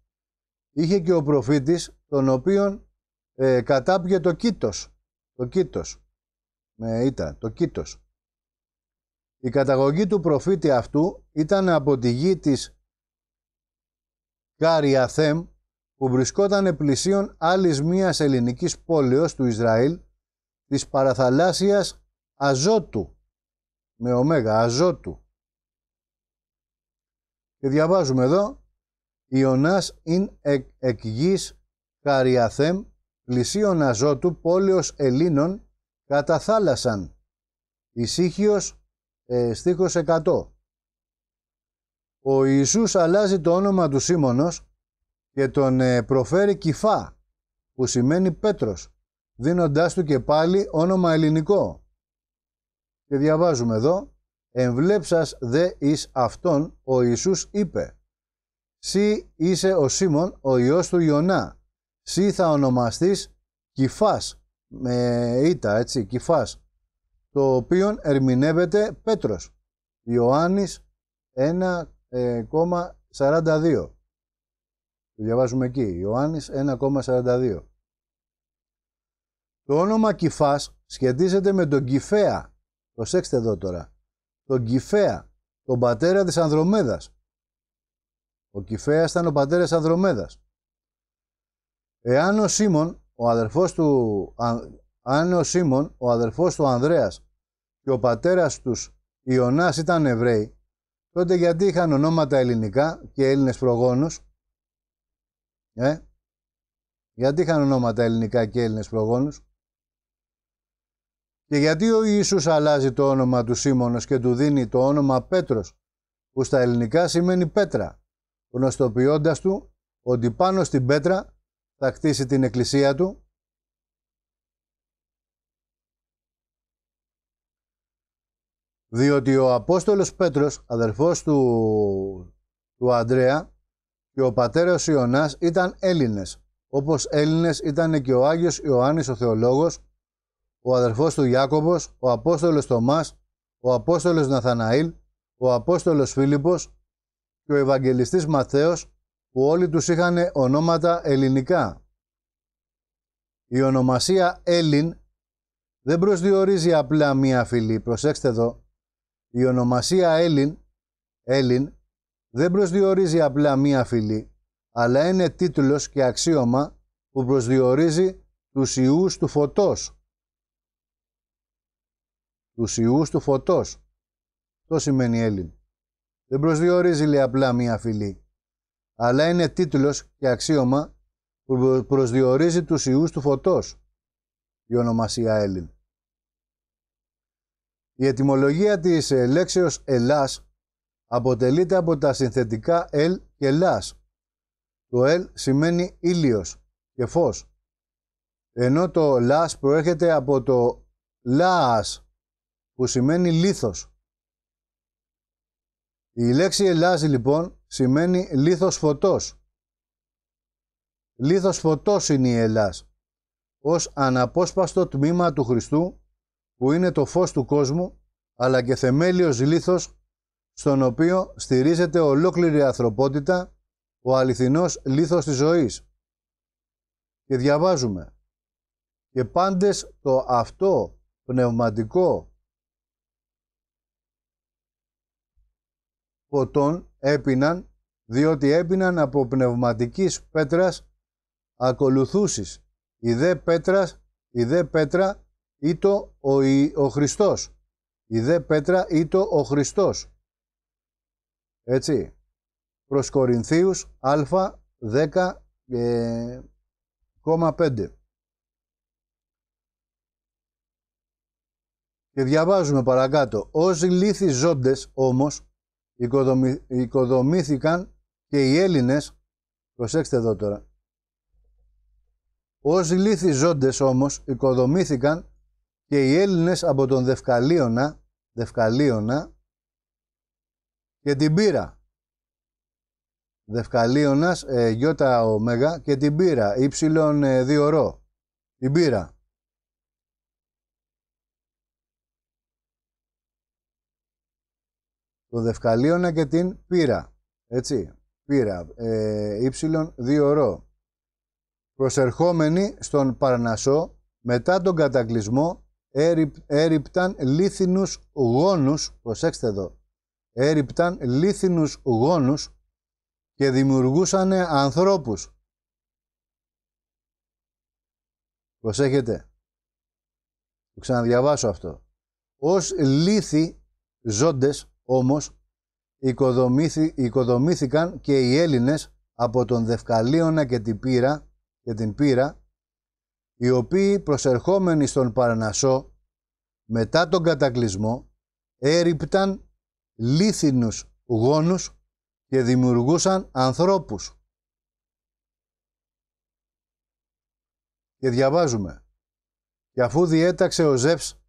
είχε και ο προφήτης, τον οποίον ε, κατάπιε το κήτος. Το κήτος. Με ήταν το κήτος. Η καταγωγή του προφήτη αυτού ήταν από τη γη της Γάρια που βρισκόταν πλησίον άλλης μίας ελληνικής πόλεως του Ισραήλ, της παραθαλάσσιας Αζότου, με ωμέγα, Αζότου. Και διαβάζουμε εδώ, Ιωνάς ειν εκ, εκ γης Καριαθέμ, πλησίον Αζότου, πόλεως Ελλήνων, κατά θάλασσαν. Ισύχιος, ε, στίχος 100 ο Ιησούς αλλάζει το όνομα του Σίμωνος και τον ε, προφέρει Κυφά, που σημαίνει Πέτρος, δίνοντάς του και πάλι όνομα ελληνικό. Και διαβάζουμε εδώ, «Εμβλέψας δε εις αυτόν ο Ιησούς είπε, «Συ είσαι ο Σίμων, ο Υιός του Ιωνά, συ θα ονομαστείς Κυφάς, με ήττα, έτσι, Κυφάς, το οποίον ερμηνεύεται Πέτρος. Ιωάννης 1,42. Ε, Το διαβάζουμε εκεί. Ιωάννης 1,42. Το όνομα Κυφάς σχετίζεται με τον Κυφέα Προσέξτε εδώ τώρα. Τον Κυφέα τον πατέρα της Ανδρομέδας. Ο Κυφέας ήταν ο πατέρας Ανδρομέδας. Εάν ο Σίμων, ο αδερφός του, αν ο Σίμων, ο αδερφός του Ανδρέας και ο πατέρας τους Ιωνάς ήταν Εβραίοι, τότε γιατί είχαν ονόματα ελληνικά και Έλληνες προγόνους. Ε? Γιατί είχαν ονόματα ελληνικά και Έλληνες προγόνους. Και γιατί ο Ιησούς αλλάζει το όνομα του Σίμωνος και του δίνει το όνομα Πέτρος, που στα ελληνικά σημαίνει πέτρα, γνωστοποιώντας του ότι πάνω στην πέτρα θα χτίσει την εκκλησία του Διότι ο Απόστολος Πέτρος, αδερφός του, του Ανδρέα, και ο πατέρας Ιωνάς ήταν Έλληνες, όπως Έλληνες ήταν και ο Άγιος Ιωάννης ο Θεολόγος, ο αδερφός του Ιάκωβος, ο Απόστολος Τομάς, ο Απόστολος Ναθαναήλ, ο Απόστολος Φίλιππος και ο Ευαγγελιστής Μαθαίος, που όλοι τους είχαν ονόματα ελληνικά. Η ονομασία Έλλην δεν προσδιορίζει απλά μία φυλή, προσέξτε εδώ, η ονομασία Έλλην, Έλλην δεν προσδιορίζει απλά μία φυλή, αλλά είναι τίτλος και αξίωμα που προσδιορίζει τους ιούς του φωτός. Τους ιούς του φωτός. Αυτό σημαίνει Έλλην. Δεν προσδιορίζει λέει απλά μία φυλή, αλλά είναι τίτλος και αξίωμα που προσδιορίζει τους ιούς του φωτός. Η ονομασία Έλλην. Η ετυμολογία της ε, λέξεως «ελάς» αποτελείται από τα συνθετικά «ελ» και «λάς». Το «ελ» σημαίνει ήλιος και φως, ενώ το «λάς» προέρχεται από το «λάς» που σημαίνει λίθος. Η λέξη «ελάς» λοιπόν σημαίνει λίθος φωτός. Λίθος φωτός είναι η «Ελάς» ως αναπόσπαστο τμήμα του Χριστού που είναι το φως του κόσμου, αλλά και θεμέλιος λίθος στον οποίο στηρίζεται ολόκληρη η ανθρωπότητα, ο αληθινός λίθος της ζωής. Και διαβάζουμε «Και πάντες το αυτό πνευματικό ποτόν έπιναν, διότι έπιναν από πνευματικής πέτρας ακολουθούσεις. Η δε πέτρας, η δε πέτρα ήτο ο, ο Χριστός. Η δε πέτρα ήτο ο Χριστός. Έτσι. Προς Κορινθίους α 10,5. Ε, και διαβάζουμε παρακάτω. Όσοι λύθοι ζώντες όμως οικοδομη, οικοδομήθηκαν και οι Έλληνες, προσέξτε εδώ τώρα, όσοι λύθοι ζώντες όμως οικοδομήθηκαν και οι Έλληνες από τον Δευκαλίωνα, Δευκαλίωνα και την πύρα. Δευκαλίωνας, ε, γιώτα ωμέγα και την πύρα, ύψιλον ε, ρο. την πύρα. Το Δευκαλίωνα και την πύρα, έτσι, πύρα, ε, ύψιλον ρο. Προσερχόμενοι στον Παρνασσό μετά τον κατακλυσμό έριπταν λίθινους γόνους, προσέξτε εδώ, έριπταν λίθινους γόνους και δημιουργούσαν ανθρώπους. Προσέχετε. Το ξαναδιαβάσω αυτό. Ως λίθι ζώντες όμως οικοδομήθηκαν και οι Έλληνες από τον Δευκαλίωνα και την Πύρα, και την πύρα οι οποίοι προσερχόμενοι στον Παρανασό μετά τον κατακλυσμό έριπταν λίθινους γόνους και δημιουργούσαν ανθρώπους. Και διαβάζουμε «Και αφού διέταξε ο Ζεύς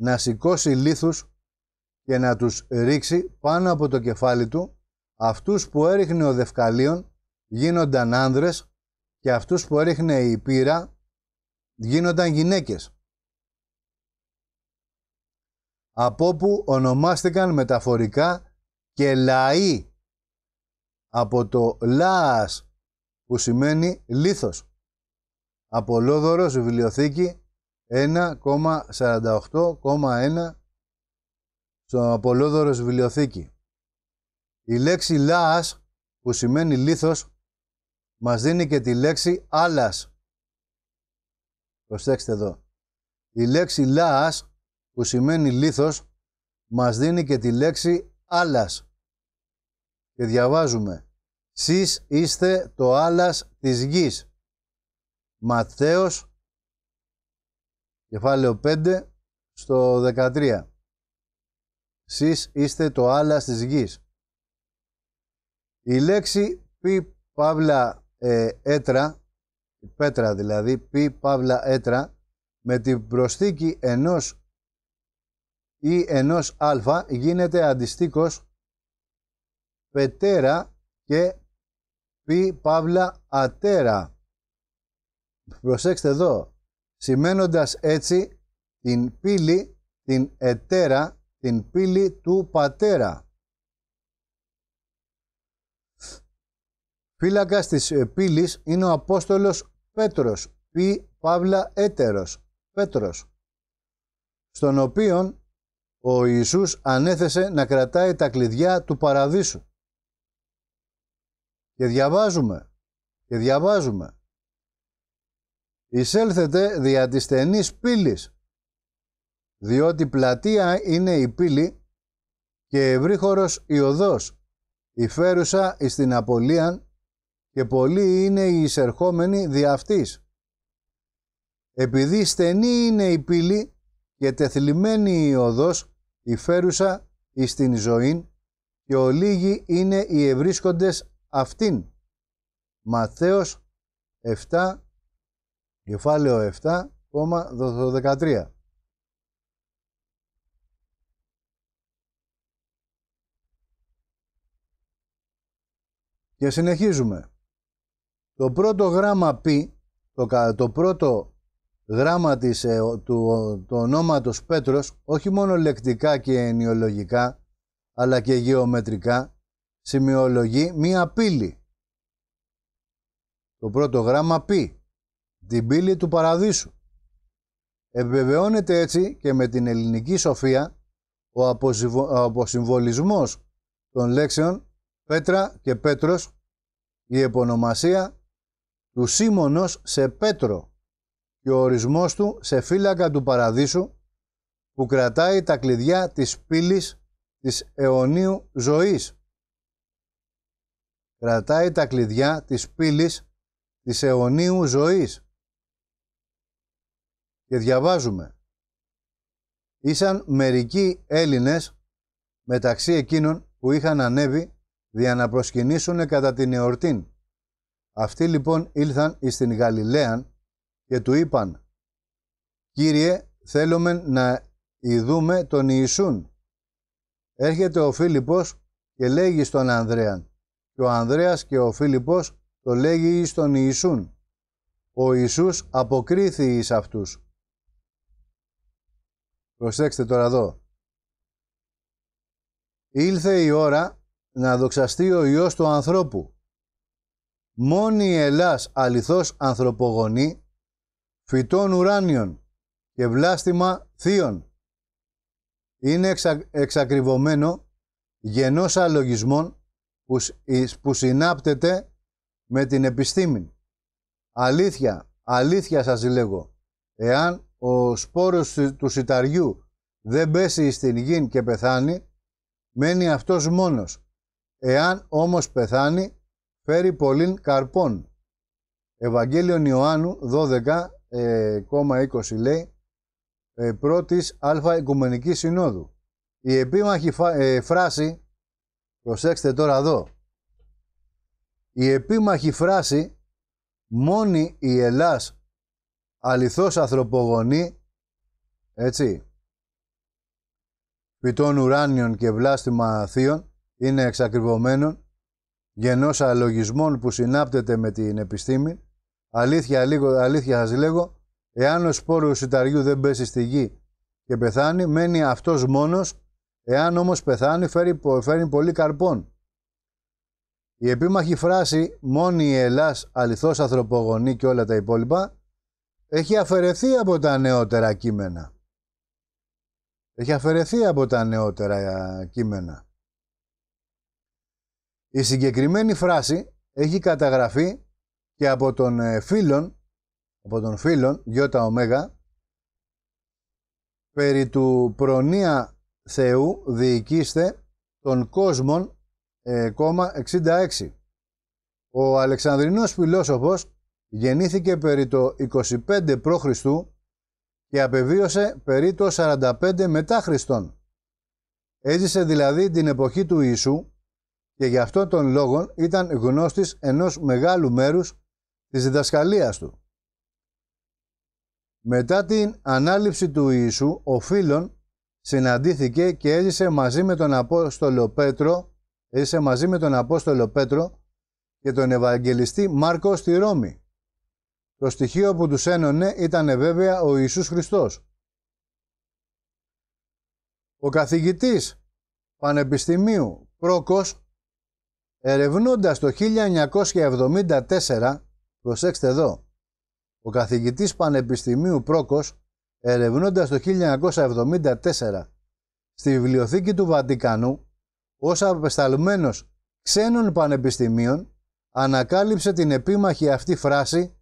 να σηκώσει λίθους και να τους ρίξει πάνω από το κεφάλι του, αυτούς που έριχνε ο Δευκαλίων γίνονταν άνδρες και αυτούς που έριχνε η πύρα γίνονταν γυναίκες. Από που ονομάστηκαν μεταφορικά και λαοί από το λάας που σημαίνει λίθος. Λόδωρος βιβλιοθήκη 1,48,1 στο Απολόδωρος βιβλιοθήκη. Η λέξη λάας που σημαίνει λίθος μας δίνει και τη λέξη άλλας Προσέξτε εδώ. Η λέξη λάας, που σημαίνει λίθος, μας δίνει και τη λέξη άλλας. Και διαβάζουμε. Σεις είστε το άλλας της γης. Ματθαίος, κεφάλαιο 5, στο 13. Σεις είστε το άλλας της γης. Η λέξη πι παύλα ε, έτρα πέτρα δηλαδή, πι παύλα έτρα, με την προσθήκη ενός ή ενός α γίνεται αντιστικός πετέρα και πι παύλα ατέρα. Προσέξτε εδώ, σημαίνοντας έτσι την πύλη, την ετέρα, την πύλη του πατέρα. Φύλακα της ε, πύλης είναι ο Απόστολος Πέτρος, π. παύλα έτερος, Πέτρος, στον οποίον ο Ιησούς ανέθεσε να κρατάει τα κλειδιά του παραδείσου. Και διαβάζουμε, και διαβάζουμε. Εισέλθετε δια της στενής πύλης, διότι πλατεία είναι η πύλη και ευρύχωρος η οδός, η φέρουσα εις την απολιαν και πολλοί είναι οι εισερχόμενοι δι' αυτής. Επειδή στενή είναι η πύλη και τεθλιμμένη η οδός, η φέρουσα εις την ζωήν και ολίγοι είναι οι ευρίσκοντες αυτήν. Μαθαίος 7, κεφάλαιο 13. Και συνεχίζουμε. Το πρώτο γράμμα π, το, το πρώτο γράμμα της, ε, του, του ονόματος Πέτρος, όχι μόνο λεκτικά και ενιολογικά, αλλά και γεωμετρικά, σημειολογεί μία πύλη. Το πρώτο γράμμα π, την πύλη του παραδείσου. Επιβεβαιώνεται έτσι και με την ελληνική σοφία ο αποσυμβολισμός των λέξεων Πέτρα και Πέτρος, η επωνομασία του Σίμωνος σε Πέτρο και ο ορισμός του σε φύλακα του παραδείσου που κρατάει τα κλειδιά της πύλης της αιωνίου ζωής. Κρατάει τα κλειδιά της πύλης της αιωνίου ζωής. Και διαβάζουμε. Ήσαν μερικοί Έλληνες μεταξύ εκείνων που είχαν ανέβει για να προσκυνήσουν κατά την εορτήν αυτοί λοιπόν ήλθαν την Γαλιλαίαν και του είπαν «Κύριε, θέλουμε να ειδούμε τον Ιησούν». Έρχεται ο Φίλιππος και λέγει στον Ανδρέαν και ο Ανδρέας και ο Φίλιππος το λέγει εις τον Ιησούν. Ο Ιησούς αποκρίθη εις αυτούς. Προσέξτε τώρα εδώ. Ήλθε η ώρα να δοξαστεί ο Υιός του ανθρώπου μόνη Ελλάς αληθώς ανθρωπογονή, φυτών ουράνιων και βλάστημα θείων. Είναι εξακριβωμένο γενός αλογισμών που, που συνάπτεται με την επιστήμη. Αλήθεια, αλήθεια σας λέγω, εάν ο σπόρος του σιταριού δεν πέσει στην γη και πεθάνει, μένει αυτός μόνος. Εάν όμως πεθάνει, φέρει πολλήν καρπών. Ευαγγέλιο Ιωάννου 12,20 ε, λέει ε, πρώτης αλφα οικουμενικής συνόδου. Η επίμαχη ε, φράση, προσέξτε τώρα εδώ, η επίμαχη φράση «Μόνη η Ελλάς αληθώς ανθρωπογονή» έτσι, πιτών ουράνιων και βλάστημα θείων είναι εξακριβωμένων γενός αλογισμών που συνάπτεται με την επιστήμη, αλήθεια, λίγο, αλήθεια σας λέγω, εάν ο σπόρος σιταριού δεν πέσει στη γη και πεθάνει, μένει αυτός μόνος, εάν όμως πεθάνει φέρει, πολύ καρπών. Η επίμαχη φράση «μόνη η Ελλάς αληθώς ανθρωπογονή και όλα τα υπόλοιπα» έχει αφαιρεθεί από τα νεότερα κείμενα. Έχει αφαιρεθεί από τα νεότερα κείμενα. Η συγκεκριμένη φράση έχει καταγραφεί και από τον ε, φίλον, από τον φίλον Ιώτα Ωμέγα, περί του Προνοία Θεού διοικήστε των κόσμων ε, 66. Ο Αλεξανδρινός φιλόσοφος γεννήθηκε περί το 25 π.Χ. και απεβίωσε περί το 45 μετά Χριστόν. Έζησε δηλαδή την εποχή του Ιησού και γι' αυτόν τον λόγο ήταν γνώστης ενός μεγάλου μέρους της διδασκαλίας του. Μετά την ανάληψη του Ιησού, ο Φίλων συναντήθηκε και έζησε μαζί με τον Απόστολο Πέτρο, έζησε μαζί με τον Απόστολο Πέτρο και τον Ευαγγελιστή Μάρκο στη Ρώμη. Το στοιχείο που τους ένωνε ήταν βέβαια ο Ιησούς Χριστός. Ο καθηγητής Πανεπιστημίου Πρόκος Ερευνώντας το 1974, προσέξτε εδώ, ο καθηγητής Πανεπιστημίου Πρόκος, ερευνώντας το 1974 στη βιβλιοθήκη του Βατικανού, ως απεσταλμένος ξένων πανεπιστημίων, ανακάλυψε την επίμαχη αυτή φράση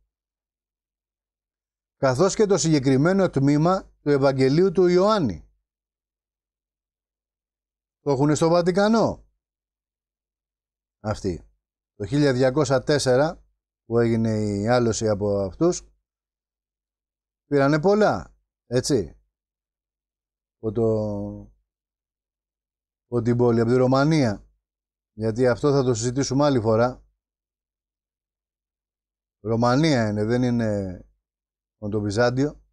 καθώς και το συγκεκριμένο τμήμα του Ευαγγελίου του Ιωάννη. Το έχουν στο Βατικανό αυτή. Το 1204 που έγινε η άλωση από αυτούς πήρανε πολλά, έτσι. Από, το... από την πόλη, από τη Ρωμανία. Γιατί αυτό θα το συζητήσουμε άλλη φορά. Ρωμανία είναι, δεν είναι από το Βυζάντιο.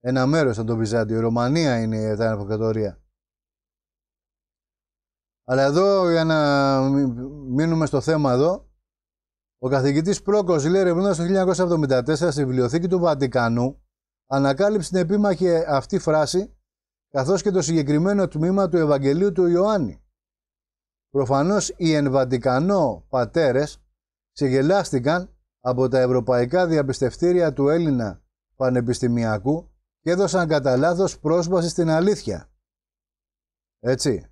Ένα μέρος από το Βυζάντιο. Η Ρωμανία είναι η Ιταλία αλλά εδώ για να μείνουμε στο θέμα εδώ, ο καθηγητής Πρόκος λέει ερευνώντας το 1974 στη βιβλιοθήκη του Βατικανού ανακάλυψε την επίμαχη αυτή φράση καθώς και το συγκεκριμένο τμήμα του Ευαγγελίου του Ιωάννη. Προφανώς οι εν Βατικανό πατέρες ξεγελάστηκαν από τα ευρωπαϊκά διαπιστευτήρια του Έλληνα πανεπιστημιακού και έδωσαν κατά λάθος πρόσβαση στην αλήθεια. Έτσι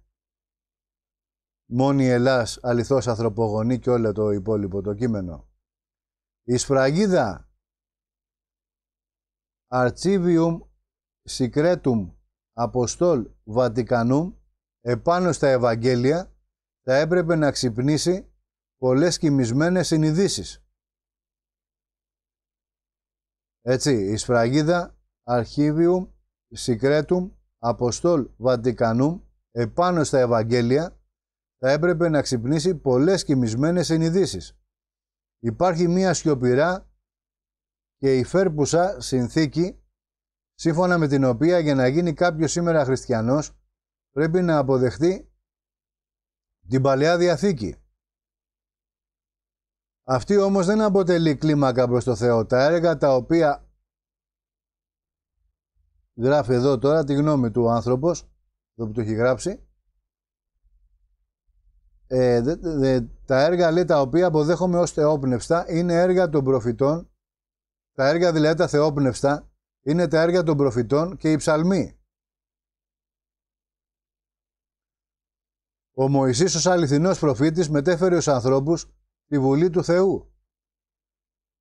μόνη Ελλάς, αληθώς ανθρωπογονή και όλο το υπόλοιπο το κείμενο. Η σφραγίδα Archivium Secretum Apostol Vaticanum επάνω στα Ευαγγέλια θα έπρεπε να ξυπνήσει πολλές κοιμισμένες συνειδήσεις. Έτσι, η σφραγίδα Archivium Secretum Apostol Vaticanum επάνω στα Ευαγγέλια θα έπρεπε να ξυπνήσει πολλές κοιμισμένες συνειδήσεις. Υπάρχει μία σιωπηρά και υφέρπουσα συνθήκη σύμφωνα με την οποία για να γίνει κάποιος σήμερα χριστιανός πρέπει να αποδεχτεί την Παλαιά Διαθήκη. Αυτή όμως δεν αποτελεί κλίμακα προς το Θεό. Τα έργα τα οποία γράφει εδώ τώρα τη γνώμη του άνθρωπος, εδώ που το έχει γράψει, ε, τα έργα λέει, τα οποία αποδέχομαι ως θεόπνευστα είναι έργα των προφητών. Τα έργα δηλαδή τα θεόπνευστα είναι τα έργα των προφητών και οι ψαλμοί. Ο Μωυσής ως αληθινός προφήτης μετέφερε ως ανθρώπους τη Βουλή του Θεού.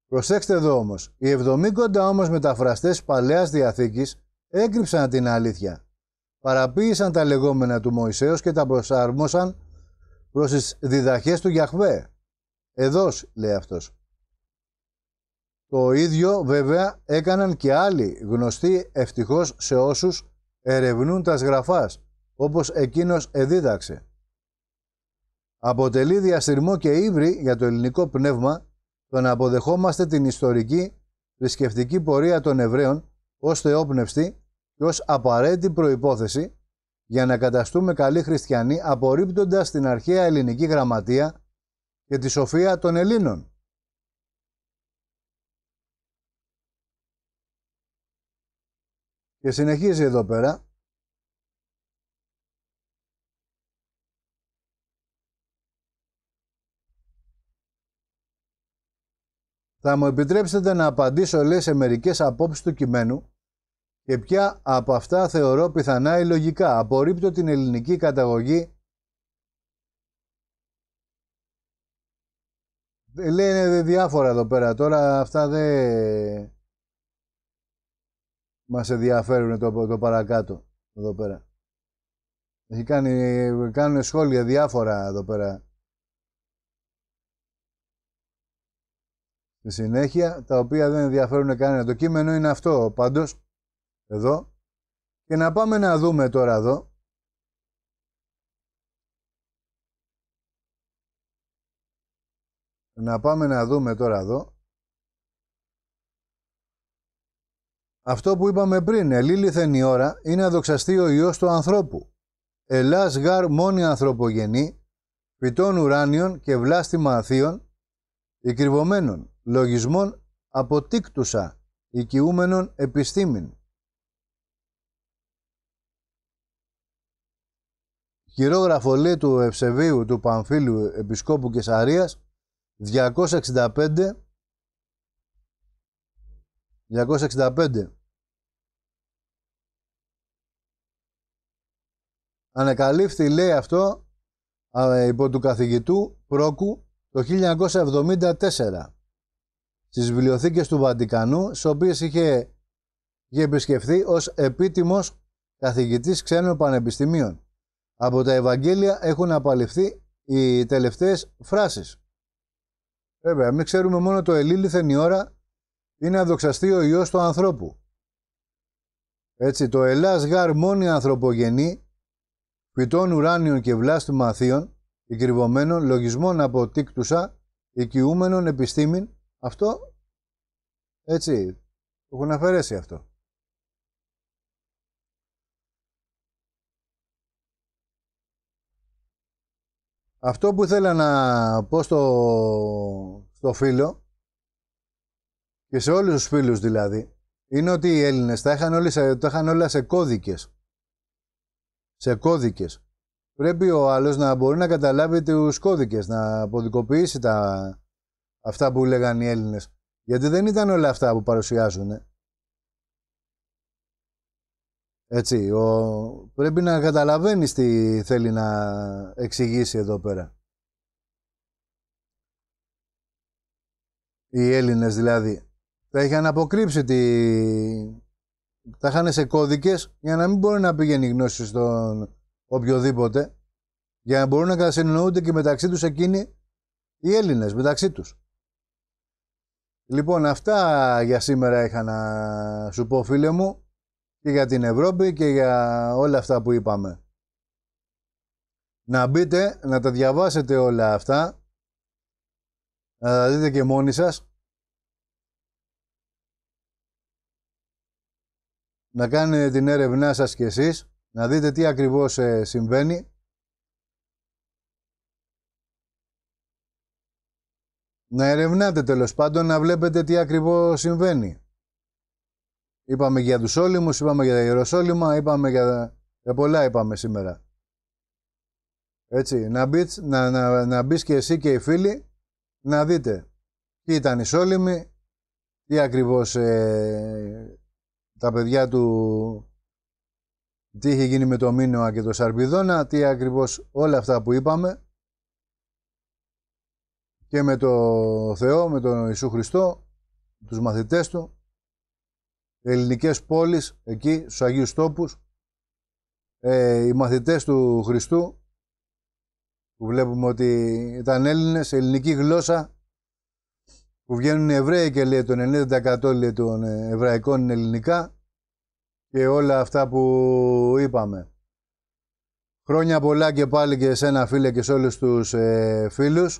Προσέξτε εδώ όμως, οι 70 όμως μεταφραστές Παλαιάς Διαθήκης έκρυψαν την αλήθεια. Παραποίησαν τα λεγόμενα του Μωυσέως και τα προσαρμόσαν προς τις διδαχές του Γιαχβέ. Εδώς, λέει αυτός. Το ίδιο βέβαια έκαναν και άλλοι γνωστοί ευτυχώς σε όσους ερευνούν τα σγραφάς, όπως εκείνος εδίδαξε. Αποτελεί διαστηρμό και ύβρι για το ελληνικό πνεύμα το να αποδεχόμαστε την ιστορική θρησκευτική πορεία των Εβραίων ως θεόπνευστη και ως απαραίτητη προϋπόθεση για να καταστούμε καλοί χριστιανοί απορρίπτοντας την αρχαία ελληνική γραμματεία και τη σοφία των Ελλήνων. Και συνεχίζει εδώ πέρα. Θα μου επιτρέψετε να απαντήσω, λέει, σε μερικές απόψεις του κειμένου και ποια από αυτά θεωρώ πιθανά ή λογικά. Απορρίπτω την ελληνική καταγωγή. Ε, λένε διάφορα εδώ πέρα. Τώρα αυτά δεν μας ενδιαφέρουν το, το παρακάτω εδώ πέρα. Έχει κάνει, κάνουν σχόλια διάφορα εδώ πέρα. Στη συνέχεια, τα οποία δεν ενδιαφέρουν κανένα. Το κείμενο είναι αυτό, πάντως εδώ και να πάμε να δούμε τώρα εδώ να πάμε να δούμε τώρα εδώ αυτό που είπαμε πριν ελίληθεν η ώρα είναι αδοξαστεί ο Υιός του ανθρώπου ελάς γάρ μόνη ανθρωπογενή φυτών ουράνιων και βλάστημα αθείων οικριβωμένων λογισμών αποτίκτουσα οικιούμενων επιστήμην χειρόγραφο του Ευσεβίου του πανφίλου Επισκόπου Κεσαρίας 265 265 Ανακαλύφθη λέει αυτό υπό του καθηγητού Πρόκου το 1974 στις βιβλιοθήκες του Βατικανού, στις οποίες είχε, είχε επισκεφθεί ως επίτιμος καθηγητής ξένων πανεπιστημίων από τα Ευαγγέλια έχουν απαλληφθεί οι τελευταίες φράσεις. Βέβαια, μην ξέρουμε μόνο το ελίληθεν η ώρα είναι αδοξαστεί ο Υιός του ανθρώπου. Έτσι, το Ελλάς γάρ μόνη ανθρωπογενή, φυτών ουράνιων και βλάστημα αθείων, εκρυβωμένων λογισμών από τίκτουσα, οικιούμενων επιστήμην, αυτό, έτσι, το έχουν αφαιρέσει αυτό. Αυτό που ήθελα να πω στο, στο φίλο και σε όλους τους φίλους δηλαδή είναι ότι οι Έλληνες τα είχαν, όλοι τα είχαν όλα σε κώδικες. Σε κώδικες. Πρέπει ο άλλος να μπορεί να καταλάβει τους κώδικες, να αποδικοποιήσει τα, αυτά που λέγαν οι Έλληνες. Γιατί δεν ήταν όλα αυτά που παρουσιάζουν. Έτσι, ο... πρέπει να καταλαβαίνεις τι θέλει να εξηγήσει εδώ πέρα. Οι Έλληνες δηλαδή. Τα είχαν αποκρύψει τη... Τα είχαν σε κώδικες για να μην μπορεί να πήγαινε η γνώση στον οποιοδήποτε. Για να μπορούν να συνεννοούνται και μεταξύ τους εκείνοι οι Έλληνες, μεταξύ τους. Λοιπόν, αυτά για σήμερα είχα να σου πω φίλε μου και για την Ευρώπη και για όλα αυτά που είπαμε. Να μπείτε, να τα διαβάσετε όλα αυτά, να τα δείτε και μόνοι σας. Να κάνετε την έρευνά σας κι εσείς, να δείτε τι ακριβώς ε, συμβαίνει. Να ερευνάτε τέλος πάντων, να βλέπετε τι ακριβώς συμβαίνει. Είπαμε για τους όλιμους, είπαμε για τα Ιεροσόλυμα, είπαμε για, τα πολλά είπαμε σήμερα. Έτσι, να, μπεις, να, να, να και εσύ και οι φίλοι να δείτε τι ήταν οι Σόλυμοι, τι ακριβώς ε, τα παιδιά του, τι είχε γίνει με το Μίνωα και το Σαρπιδόνα, τι ακριβώς όλα αυτά που είπαμε και με το Θεό, με τον Ιησού Χριστό, τους μαθητές του ελληνικές πόλεις εκεί, στους Αγίους Τόπους, ε, οι μαθητές του Χριστού, που βλέπουμε ότι ήταν Έλληνες, ελληνική γλώσσα, που βγαίνουν οι Εβραίοι και λέει το 90% λέει, των Εβραϊκών είναι ελληνικά και όλα αυτά που είπαμε. Χρόνια πολλά και πάλι και ένα φίλε και σε όλους τους ε, φίλους.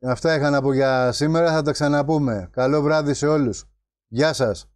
Αυτά είχα να πω για σήμερα, θα τα ξαναπούμε. Καλό βράδυ σε όλους. Γεια σας.